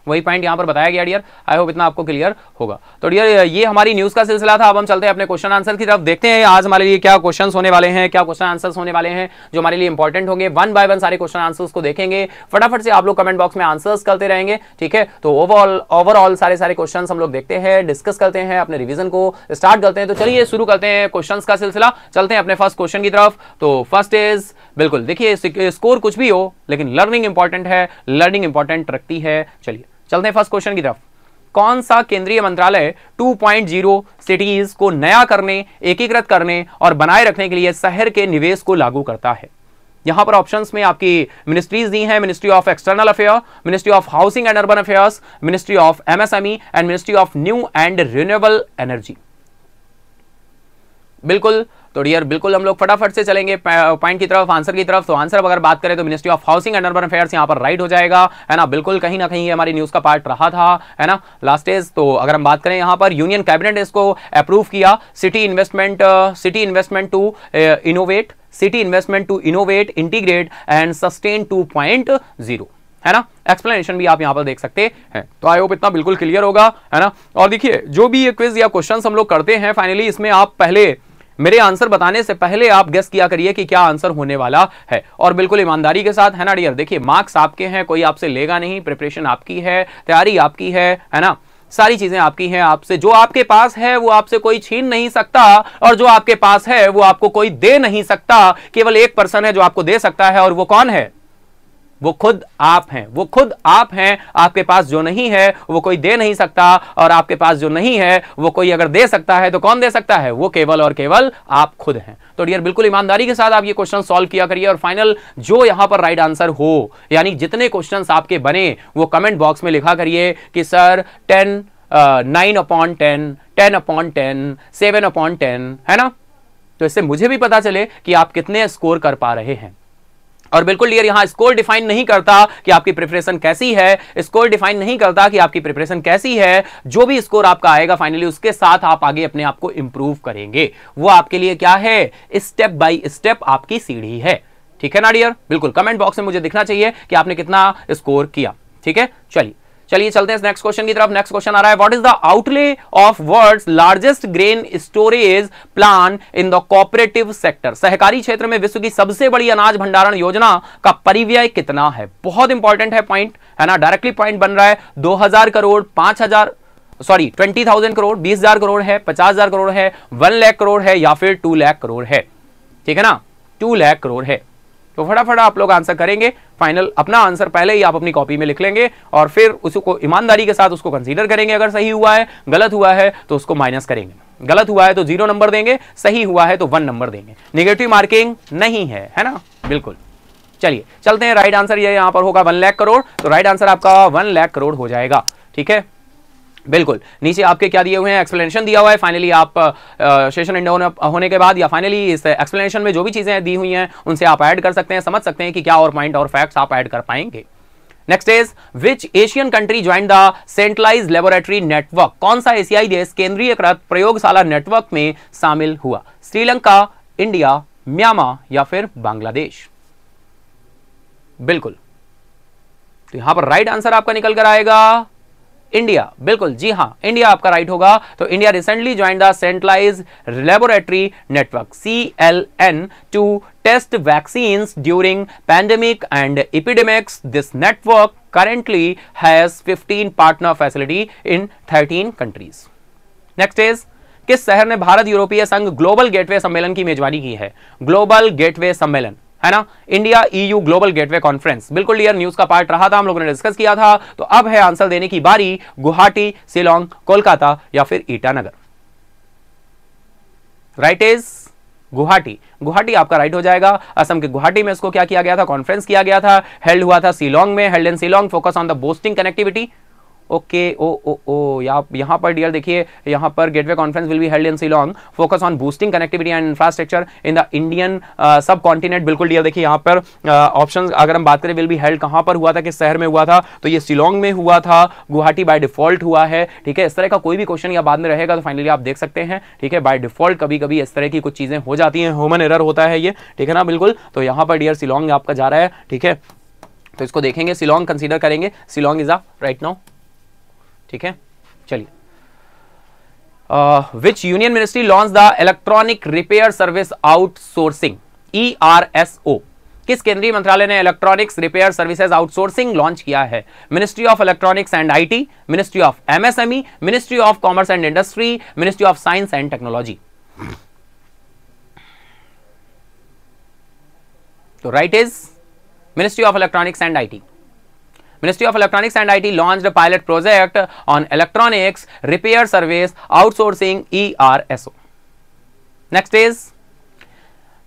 वही पॉइंट यहाँ पर बताया गया डियर आई होप इतना आपको क्लियर होगा तो डियर ये हमारी न्यूज़ का सिलसिला था अब हम चलते हैं अपने क्वेश्चन आंसर की तरफ देखते हैं आज हमारे लिए क्या क्वेश्चन होने वाले हैं क्या क्वेश्चन आंसर होने वाले हैं जो हमारे लिए इंपॉर्टेंट होंगे वन बाय वन सारे क्वेश्चन आंसर को देखेंगे फटाफट से आप लोग कमेंट बॉक्स में आंसर्स करते रहेंगे ठीक है तो ओवरऑल ओवरऑल सारे सारे क्वेश्चन हम लोग देखते हैं डिस्कस करते हैं अपने रिविजन को स्टार्ट करते हैं तो चलिए शुरू करते हैं क्वेश्चन का सिलसिला चलते हैं अपने फर्स्ट क्वेश्चन की तरफ तो फर्स्ट इज बिल्कुल देखिए स्कोर कुछ भी हो लेकिन लर्निंग इंपॉर्टेंट है लर्निंग इंपॉर्टेंट रखती है चलिए चलते हैं फर्स्ट क्वेश्चन की तरफ कौन सा केंद्रीय मंत्रालय 2.0 सिटीज को नया करने एकीकृत करने और बनाए रखने के लिए शहर के निवेश को लागू करता है यहां पर ऑप्शंस में आपकी मिनिस्ट्रीज दी हैं ministry of external affair ministry of housing and urban affairs ministry of MSME and ministry of new and renewable energy बिल्कुल तो डियर बिल्कुल हम लोग फटाफट से चलेंगे पॉइंट की तरफ आंसर की तरफ तो आंसर अगर बात करें तो ministry of housing and urban affairs यहाँ पर राइट हो जाएगा है ना बिल्कुल कहीं ना कहीं हमारी न्यूज़ का पार्ट रहा था है ना लास्ट इज तो अगर हम बात करें यहाँ पर यूनियन कैबिनेट इसको अप्रूव किया city investment city investment to innovate city investment to innovate integrate and sustain two point zero है ना एक्सप्लेनेशन भी आप यहां पर देख सकते हैं तो आई होप इतना बिल्कुल क्लियर होगा है ना और देखिए जो भी ये क्विज या क्वेश्चन हम लोग करते हैं फाइनली इसमें आप पहले मेरे आंसर बताने से पहले आप गेस किया करिए कि क्या आंसर होने वाला है और बिल्कुल ईमानदारी के साथ है ना डियर देखिए मार्क्स आपके हैं कोई आपसे लेगा नहीं प्रिपरेशन आपकी है तैयारी आपकी है है ना सारी चीजें आपकी हैं आपसे जो आपके पास है वो आपसे कोई छीन नहीं सकता और जो आपके पास है वो आपको कोई दे नहीं सकता केवल एक पर्सन है जो आपको दे सकता है और वो कौन है वो खुद आप हैं वो खुद आप हैं आपके पास जो नहीं है वो कोई दे नहीं सकता और आपके पास जो नहीं है वो कोई अगर दे सकता है तो कौन दे सकता है वो केवल और केवल आप खुद हैं तो डियर बिल्कुल ईमानदारी के साथ आप ये क्वेश्चन सॉल्व किया करिए और फाइनल जो यहां पर राइट आंसर हो यानी जितने क्वेश्चन आपके बने वो कमेंट बॉक्स में लिखा करिए कि sir ten nine upon ten ten upon ten seven upon ten है ना तो इससे मुझे भी पता चले कि आप कितने स्कोर कर पा रहे हैं और बिल्कुल डियर यहां स्कोर डिफाइन नहीं करता कि आपकी प्रिपरेशन कैसी है स्कोर डिफाइन नहीं करता कि आपकी प्रिपरेशन कैसी है जो भी स्कोर आपका आएगा फाइनली उसके साथ आप आगे अपने आप को इंप्रूव करेंगे वो आपके लिए क्या है स्टेप बाई स्टेप आपकी सीढ़ी है ठीक है ना डियर बिल्कुल कमेंट बॉक्स में मुझे दिखना चाहिए कि आपने कितना स्कोर किया ठीक है चलिए चलिए चलते हैं नेक्स्ट क्वेश्चन की तरफ नेक्स्ट क्वेश्चन आ रहा है what is the outlay of world's largest grain storage plan in the cooperative sector सहकारी क्षेत्र में विश्व की सबसे बड़ी अनाज भंडारण योजना का परिव्यय कितना है बहुत इंपॉर्टेंट है पॉइंट है ना डायरेक्टली पॉइंट बन रहा है हजार करोड़ हजार सॉरी थाउजेंड करोड़ हजार करोड़ है हजार करोड़ है वन लैख करोड़ है या फिर टू लैख करोड़ है ठीक है ना टू लैख करोड़ है तो फटाफट आप लोग आंसर करेंगे फाइनल अपना आंसर पहले ही आप अपनी कॉपी में लिख लेंगे और फिर उसको ईमानदारी के साथ उसको कंसीडर करेंगे अगर सही हुआ है गलत हुआ है तो उसको माइनस करेंगे गलत हुआ है तो जीरो नंबर देंगे सही हुआ है तो वन नंबर देंगे निगेटिव मार्किंग नहीं है है ना बिल्कुल चलिए चलते हैं राइट आंसर ये यहां पर होगा वन लैख करोड़ तो राइट आंसर आपका वन लाख करोड़ हो जाएगा ठीक है बिल्कुल नीचे आपके क्या दिए हुए हैं एक्सप्लेनेशन दिया हुआ है फाइनली आप सेशन एंड होने, के बाद या फाइनली इस एक्सप्लेनेशन में जो भी चीज़ें दी हुई हैं उनसे आप ऐड कर सकते हैं समझ सकते हैं कि क्या और पॉइंट और फैक्ट्स आप ऐड कर पाएंगे next is which Asian country join the centralize laboratory network कौन सा एशियाई देश केंद्रीय प्रयोगशाला नेटवर्क में शामिल हुआ श्रीलंका इंडिया म्यांमा या फिर बांग्लादेश बिल्कुल तो यहां पर राइट आंसर आपका निकल कर आएगा इंडिया बिल्कुल जी हाँ इंडिया आपका राइट होगा तो India recently join the centralize laboratory network C L N to test vaccine during pandemic and epidemics this network currently has 15 partner facility in 13 countries next is किस शहर ने भारत यूरोपीय संघ ग्लोबल गेटवे सम्मेलन की मेजबानी की है ग्लोबल गेटवे सम्मेलन है ना India EU global gateway conference बिल्कुल डियर न्यूज का पार्ट रहा था हम लोगों ने डिस्कस किया था तो अब है आंसर देने की बारी गुवाहाटी सिलोंग कोलकाता या फिर ईटानगर राइट इज गुवाहाटी गुवाहाटी आपका राइट हो जाएगा असम के गुवाहाटी में इसको क्या किया गया था कॉन्फ्रेंस किया गया था हेल्ड हुआ था सिलोंग में held in Shillong focus on the boosting connectivity okay ओ ओ ओ यहाँ पर डियर देखिए यहाँ पर gateway conference will be held in Shillong focus on boosting connectivity and infrastructure in the Indian subcontinent बिल्कुल डियर देखिए यहाँ पर ऑप्शन uh, अगर हम बात करें विल बी हेल्ड कहाँ पर हुआ था किस शहर में हुआ था तो ये सिलोंग में हुआ था गुवाहाटी बाय डिफॉल्ट हुआ है ठीक है इस तरह का कोई भी क्वेश्चन या बाद में रहेगा तो फाइनली आप देख सकते हैं ठीक है बाय डिफॉल्ट कभी कभी इस तरह की कुछ चीज़ें हो जाती हैं ह्यूमन एरर होता है ये ठीक है ना बिल्कुल तो यहाँ पर डियर सिलोंग आपका जा रहा है ठीक है तो इसको देखेंगे सिलोंग कंसीडर करेंगे Shillong is a right now ठीक है चलिए which union ministry launch the electronic repair service outsourcing E R S O किस केंद्रीय मंत्रालय ने electronics repair services outsourcing launch किया है ministry of electronics and IT ministry of MSME ministry of commerce and industry ministry of science and technology तो right is ministry of electronics and IT Ministry of Electronics and IT launched a pilot project on electronics repair service outsourcing ERSO. Next is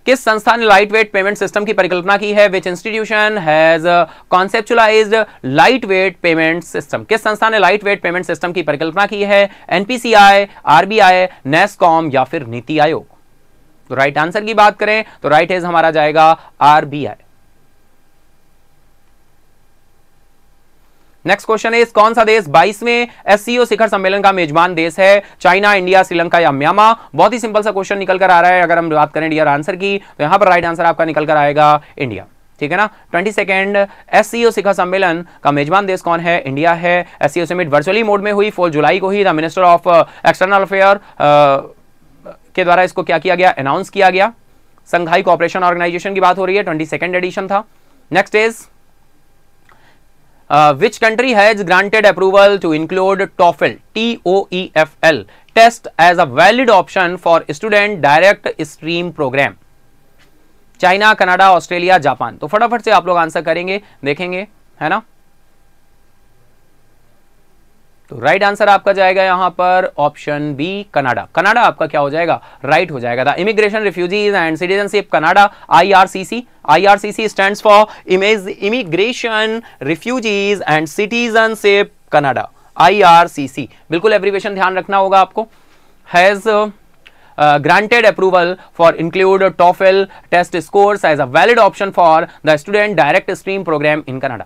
किस संस्था ने light lightweight payment system की परिकल्पना की है which institution has conceptualize lightweight payment system किस संस्था ने लाइट वेट पेमेंट सिस्टम की परिकल्पना की है एनपीसीआई आरबीआई नेस्कॉम या फिर नीति आयोग तो राइट आंसर की बात करें तो राइट right इज हमारा जाएगा आरबीआई नेक्स्ट क्वेश्चन है कौन सा देश बाईसवें एससीओ शिखर सम्मेलन का मेजबान देश है चाइना इंडिया श्रीलंका या म्यामा बहुत ही सिंपल सा क्वेश्चन निकल कर आ रहा है अगर हम बात करें डियर आंसर की तो यहां पर राइट आंसर आपका निकल कर आएगा इंडिया ठीक है ना ट्वेंटी सेकेंड एस शिखर सम्मेलन का मेजबान देश कौन है इंडिया है S C summit virtually mode में हुई फोर जुलाई को ही the minister of external affair के द्वारा इसको क्या किया गया अनाउंस किया गया संघाई कोऑपरेशन ऑर्गेनाइजेशन की बात हो रही है ट्वेंटी सेकेंड एडिशन था next is which country has granted approval to include TOEFL T O F L test as a valid option for student direct stream program China Canada Australia Japan तो फटाफट से आप लोग answer करेंगे देखेंगे है ना तो राइट आंसर आपका जाएगा यहां पर ऑप्शन बी कनाडा कनाडा आपका क्या हो जाएगा राइट हो जाएगा immigration refugees and citizenship Canada IRCC IRCC stands for image immigration refugees and citizenship Canada IRCC बिल्कुल एब्रीवेशन ध्यान रखना होगा आपको has granted approval for include TOEFL test scores as a valid option for the student direct stream program in Canada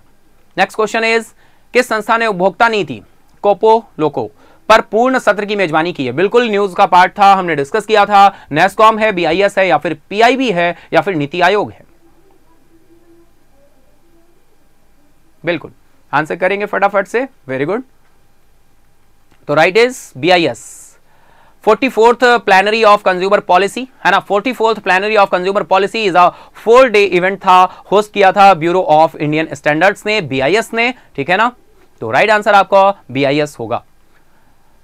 next question is किस संस्था ने उपभोक्ता नीति कोपो लोको पर पूर्ण सत्र की मेजबानी की है बिल्कुल न्यूज का पार्ट था हमने डिस्कस किया था नेस्कॉम है बीआईएस है या फिर पीआईबी है या फिर नीति आयोग है बिल्कुल आंसर करेंगे फटाफट से वेरी गुड तो right is BIS forty fourth plenary of consumer policy है ना forty fourth plenary of consumer policy is a four day event था होस्ट किया था ब्यूरो ऑफ इंडियन स्टैंडर्ड्स ने बीआईएस ने ठीक है ना तो राइट आंसर आपका बी होगा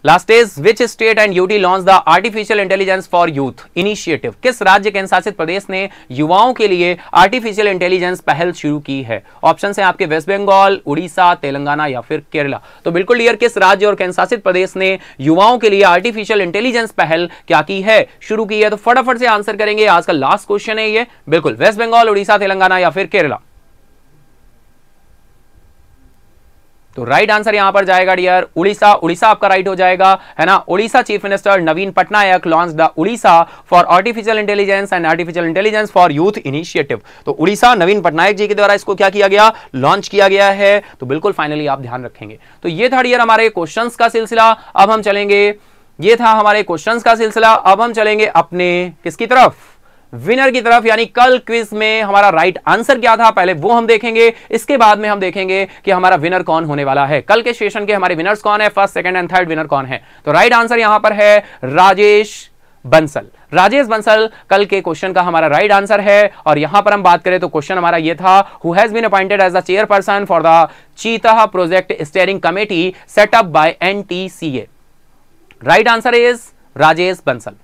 last is which state and UT launch the artificial intelligence for youth initiative किस राज्य के शासित प्रदेश ने युवाओं के लिए आर्टिफिशियल इंटेलिजेंस पहल शुरू की है ऑप्शन है आपके वेस्ट बंगाल उड़ीसा तेलंगाना या फिर केरला तो बिल्कुल क्लियर किस राज्य और केंद्रशासित प्रदेश ने युवाओं के लिए आर्टिफिशियल इंटेलिजेंस पहल क्या की है शुरू की है तो फटाफट से आंसर करेंगे आज का लास्ट क्वेश्चन है ये बिल्कुल वेस्ट बंगाल उड़ीसा तेलंगाना या फिर केरला तो राइट आंसर यहां पर जाएगा डियर उड़ीसा उड़ीसा आपका राइट हो जाएगा है ना Orissa chief minister Naveen Patnaik launch the Orissa for artificial intelligence and artificial intelligence for youth initiative तो उड़ीसा नवीन पटनायक जी के द्वारा इसको क्या किया गया लॉन्च किया गया है तो बिल्कुल फाइनली आप ध्यान रखेंगे तो ये था डियर हमारे क्वेश्चन का सिलसिला अब हम चलेंगे ये था हमारे क्वेश्चन का सिलसिला अब हम चलेंगे अपने किसकी तरफ विनर की तरफ यानी कल क्विज में हमारा राइट आंसर क्या था पहले वो हम देखेंगे इसके बाद में हम देखेंगे कि हमारा विनर कौन होने वाला है कल के सेशन के हमारे विनर्स कौन है first second and third winner कौन है तो राइट आंसर यहां पर है राजेश बंसल राजेश बंसल कल के क्वेश्चन का हमारा राइट आंसर है और यहां पर हम बात करें तो क्वेश्चन हमारा यह था who has been appointed as the chairperson for the cheetah project steering committee setup by a right answer is Rajesh Bansal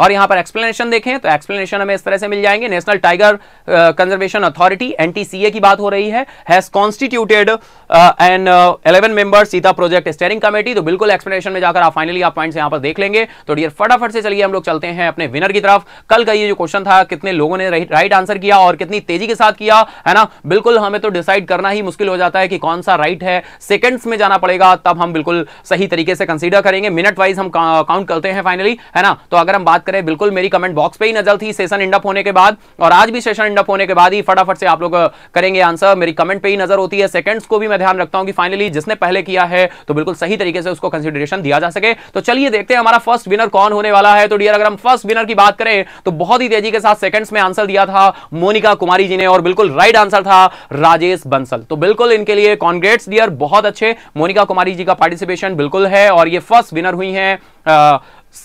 और यहां पर एक्सप्लेनेशन देखें तो एक्सप्लेनेशन हमें इस तरह से मिल जाएंगे National Tiger Conservation Authority NTCA की बात हो रही है has constituted an 11 member cheetah project steering committee तो बिल्कुल एक्सप्लेनेशन में जाकर आप फाइनली आप पॉइंट्स यहां पर देख लेंगे तो डियर फटाफट से चलिए हम लोग चलते हैं अपने विनर की तरफ कल का ये जो क्वेश्चन था कितने लोगों ने राइट आंसर किया और कितनी तेजी के साथ किया है ना बिल्कुल हमें तो डिसाइड करना ही मुश्किल हो जाता है कि कौन सा राइट है सेकेंड्स में जाना पड़ेगा तब हम बिल्कुल सही तरीके से कंसिडर करेंगे मिनट वाइज हम काउंट करते हैं फाइनली है ना तो अगर हम बात बात करें बिल्कुल मेरी कमेंट बॉक्स पे ही नजर थी सेशन इंडअप होने के बाद और आज भी सेशन इंडअप होने के बाद ही फटाफट से आप लोग करेंगे आंसर मेरी कमेंट पे ही नजर होती है सेकंड्स को भी मैं ध्यान रखता हूं कि फाइनली जिसने पहले किया है तो बिल्कुल सही तरीके से उसको कंसिडरेशन दिया जा सके तो चलिए देखते हैं हमारा फर्स्ट विनर कौन होने वाला है तो डियर अगर हम फर्स्ट विनर की बात करें तो बहुत ही तेजी के साथ सेकंड में आंसर दिया था मोनिका कुमारी जी ने और बिल्कुल राइट आंसर था राजेश बंसल तो बिल्कुल इनके लिए कॉन्ग्रेट्स डियर बहुत अच्छे मोनिका कुमारी जी का पार्टिसिपेशन बिल्कुल है और ये फर्स्ट विनर हुई है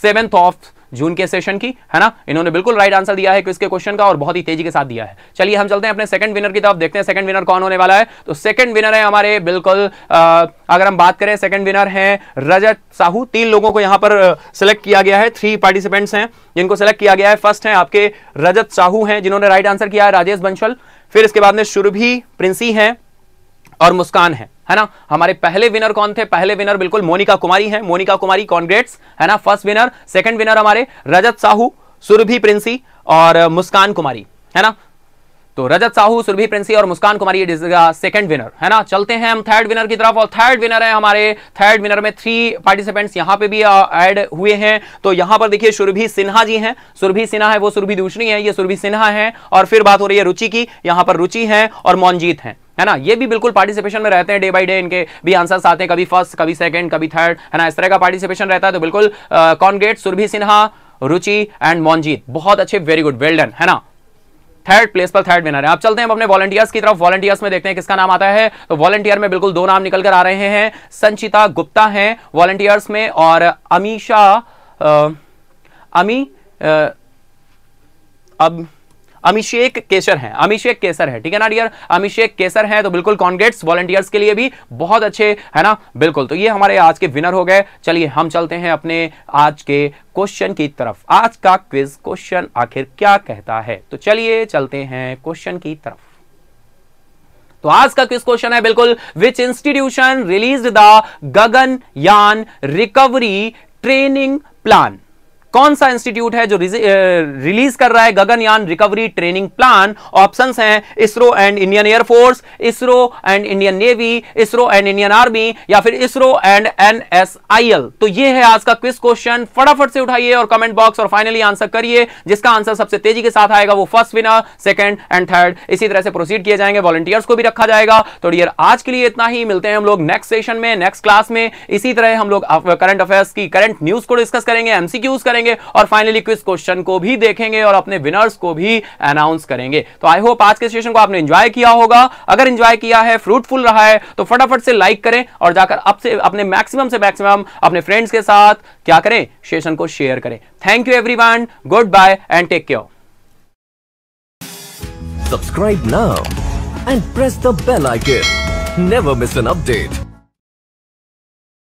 सेवेंथ ऑफ जून के सेशन की है ना इन्होंने बिल्कुल राइट आंसर दिया है इसके क्वेश्चन का और बहुत ही तेजी के साथ दिया है चलिए हम चलते हैं अपने सेकंड विनर की तरफ देखते हैं सेकंड विनर कौन होने वाला है तो सेकंड विनर है हमारे बिल्कुल आ, अगर हम बात करें सेकंड विनर है रजत साहू तीन लोगों को यहां पर सिलेक्ट किया गया है थ्री पार्टिसिपेंट्स हैं जिनको सिलेक्ट किया गया है फर्स्ट है आपके रजत साहू हैं जिन्होंने राइट आंसर किया है राजेश बंशल फिर इसके बाद में शुरभि प्रिंसी हैं और मुस्कान है है ना हमारे पहले विनर कौन थे पहले विनर बिल्कुल मोनिका कुमारी है मोनिका कुमारी कॉन्ग्रेट्स है ना फर्स्ट विनर सेकंड विनर हमारे रजत साहू सुरभि प्रिंसी और मुस्कान कुमारी है ना तो रजत साहू सुरभि प्रिंसी और मुस्कान कुमारी सेकंड विनर है ना चलते हैं हम थर्ड विनर की तरफ और थर्ड विनर है हमारे थर्ड विनर में थ्री पार्टिसिपेंट्स यहाँ पे भी ऐड uh, हुए हैं तो यहाँ पर देखिए सुरभि सिन्हा जी हैं सुरभि सिन्हा है वो सुरभि दूसरी है ये सुरभि सिन्हा है और फिर बात हो रही है रुचि की यहाँ पर रुचि है और मोनजीत है है ना ये भी बिल्कुल पार्टिसिपेशन में रहते हैं डे बाई डे इनके भी आंसर्स आते हैं कभी फर्स्ट कभी सेकंड कभी थर्ड है ना इस तरह का पार्टिसिपेशन रहता है तो बिल्कुल कॉन्ग्रेट सुरभि सिन्हा रुचि एंड मोनजीत बहुत अच्छे वेरी गुड वेल डन है ना थर्ड प्लेस पर थर्ड विनर है आप चलते हैं अपने वॉलंटियर्स की तरफ वॉलंटियर्स में देखते हैं किसका नाम आता है तो वॉलंटियर में बिल्कुल दो नाम निकल कर आ रहे हैं संचिता गुप्ता है वॉलंटियर्स में और अमीशा अमी अब अभिषेक केसर है अभिषेक केसर है ठीक है ना डियर अभिषेक केसर है तो बिल्कुल कॉन्ग्रेट्स वॉलेंटियर्स के लिए भी बहुत अच्छे है ना बिल्कुल तो ये हमारे आज के विनर हो गए चलिए हम चलते हैं अपने आज के क्वेश्चन की तरफ आज का क्विज क्वेश्चन आखिर क्या कहता है तो चलिए चलते हैं क्वेश्चन की तरफ तो आज का क्विज क्वेश्चन है बिल्कुल which institution release the Gaganyaan recovery training plan कौन सा इंस्टीट्यूट है जो रिलीज कर रहा है Gaganyaan recovery training plan option हैं ISRO and Indian Air Force ISRO and Indian navy ISRO and Indian army या फिर इसरो एंड एनएसआईएल तो ये है आज का क्विज क्वेश्चन फटाफट से उठाइए और कमेंट बॉक्स और फाइनली आंसर करिए जिसका आंसर सबसे तेजी के साथ आएगा वो first winner second and third इसी तरह से प्रोसीड किए जाएंगे वॉलंटियर्स को भी रखा जाएगा तो डियर आज के लिए इतना ही मिलते हैं हम लोग नेक्स्ट सेशन में नेक्स्ट क्लास में इसी तरह हम लोग करंट uh, अफेयर्स की करंट न्यूज को डिस्कस करेंगे एमसीक्यूज करेंगे करेंगे और फाइनली क्विज क्वेश्चन को भी देखेंगे और अपने विनर्स को भी अनाउंस करेंगे तो आई होप आज के सेशन को आपने एंजॉय किया होगा अगर एंजॉय किया है फ्रूटफुल रहा है तो फटाफट से लाइक करें और जाकर आपसे अपने मैक्सिमम से मैक्सिमम अपने फ्रेंड्स के साथ क्या करें सेशन को शेयर करें thank you every goodbye and take care Subscribe now and press the bell icon. Never miss an update.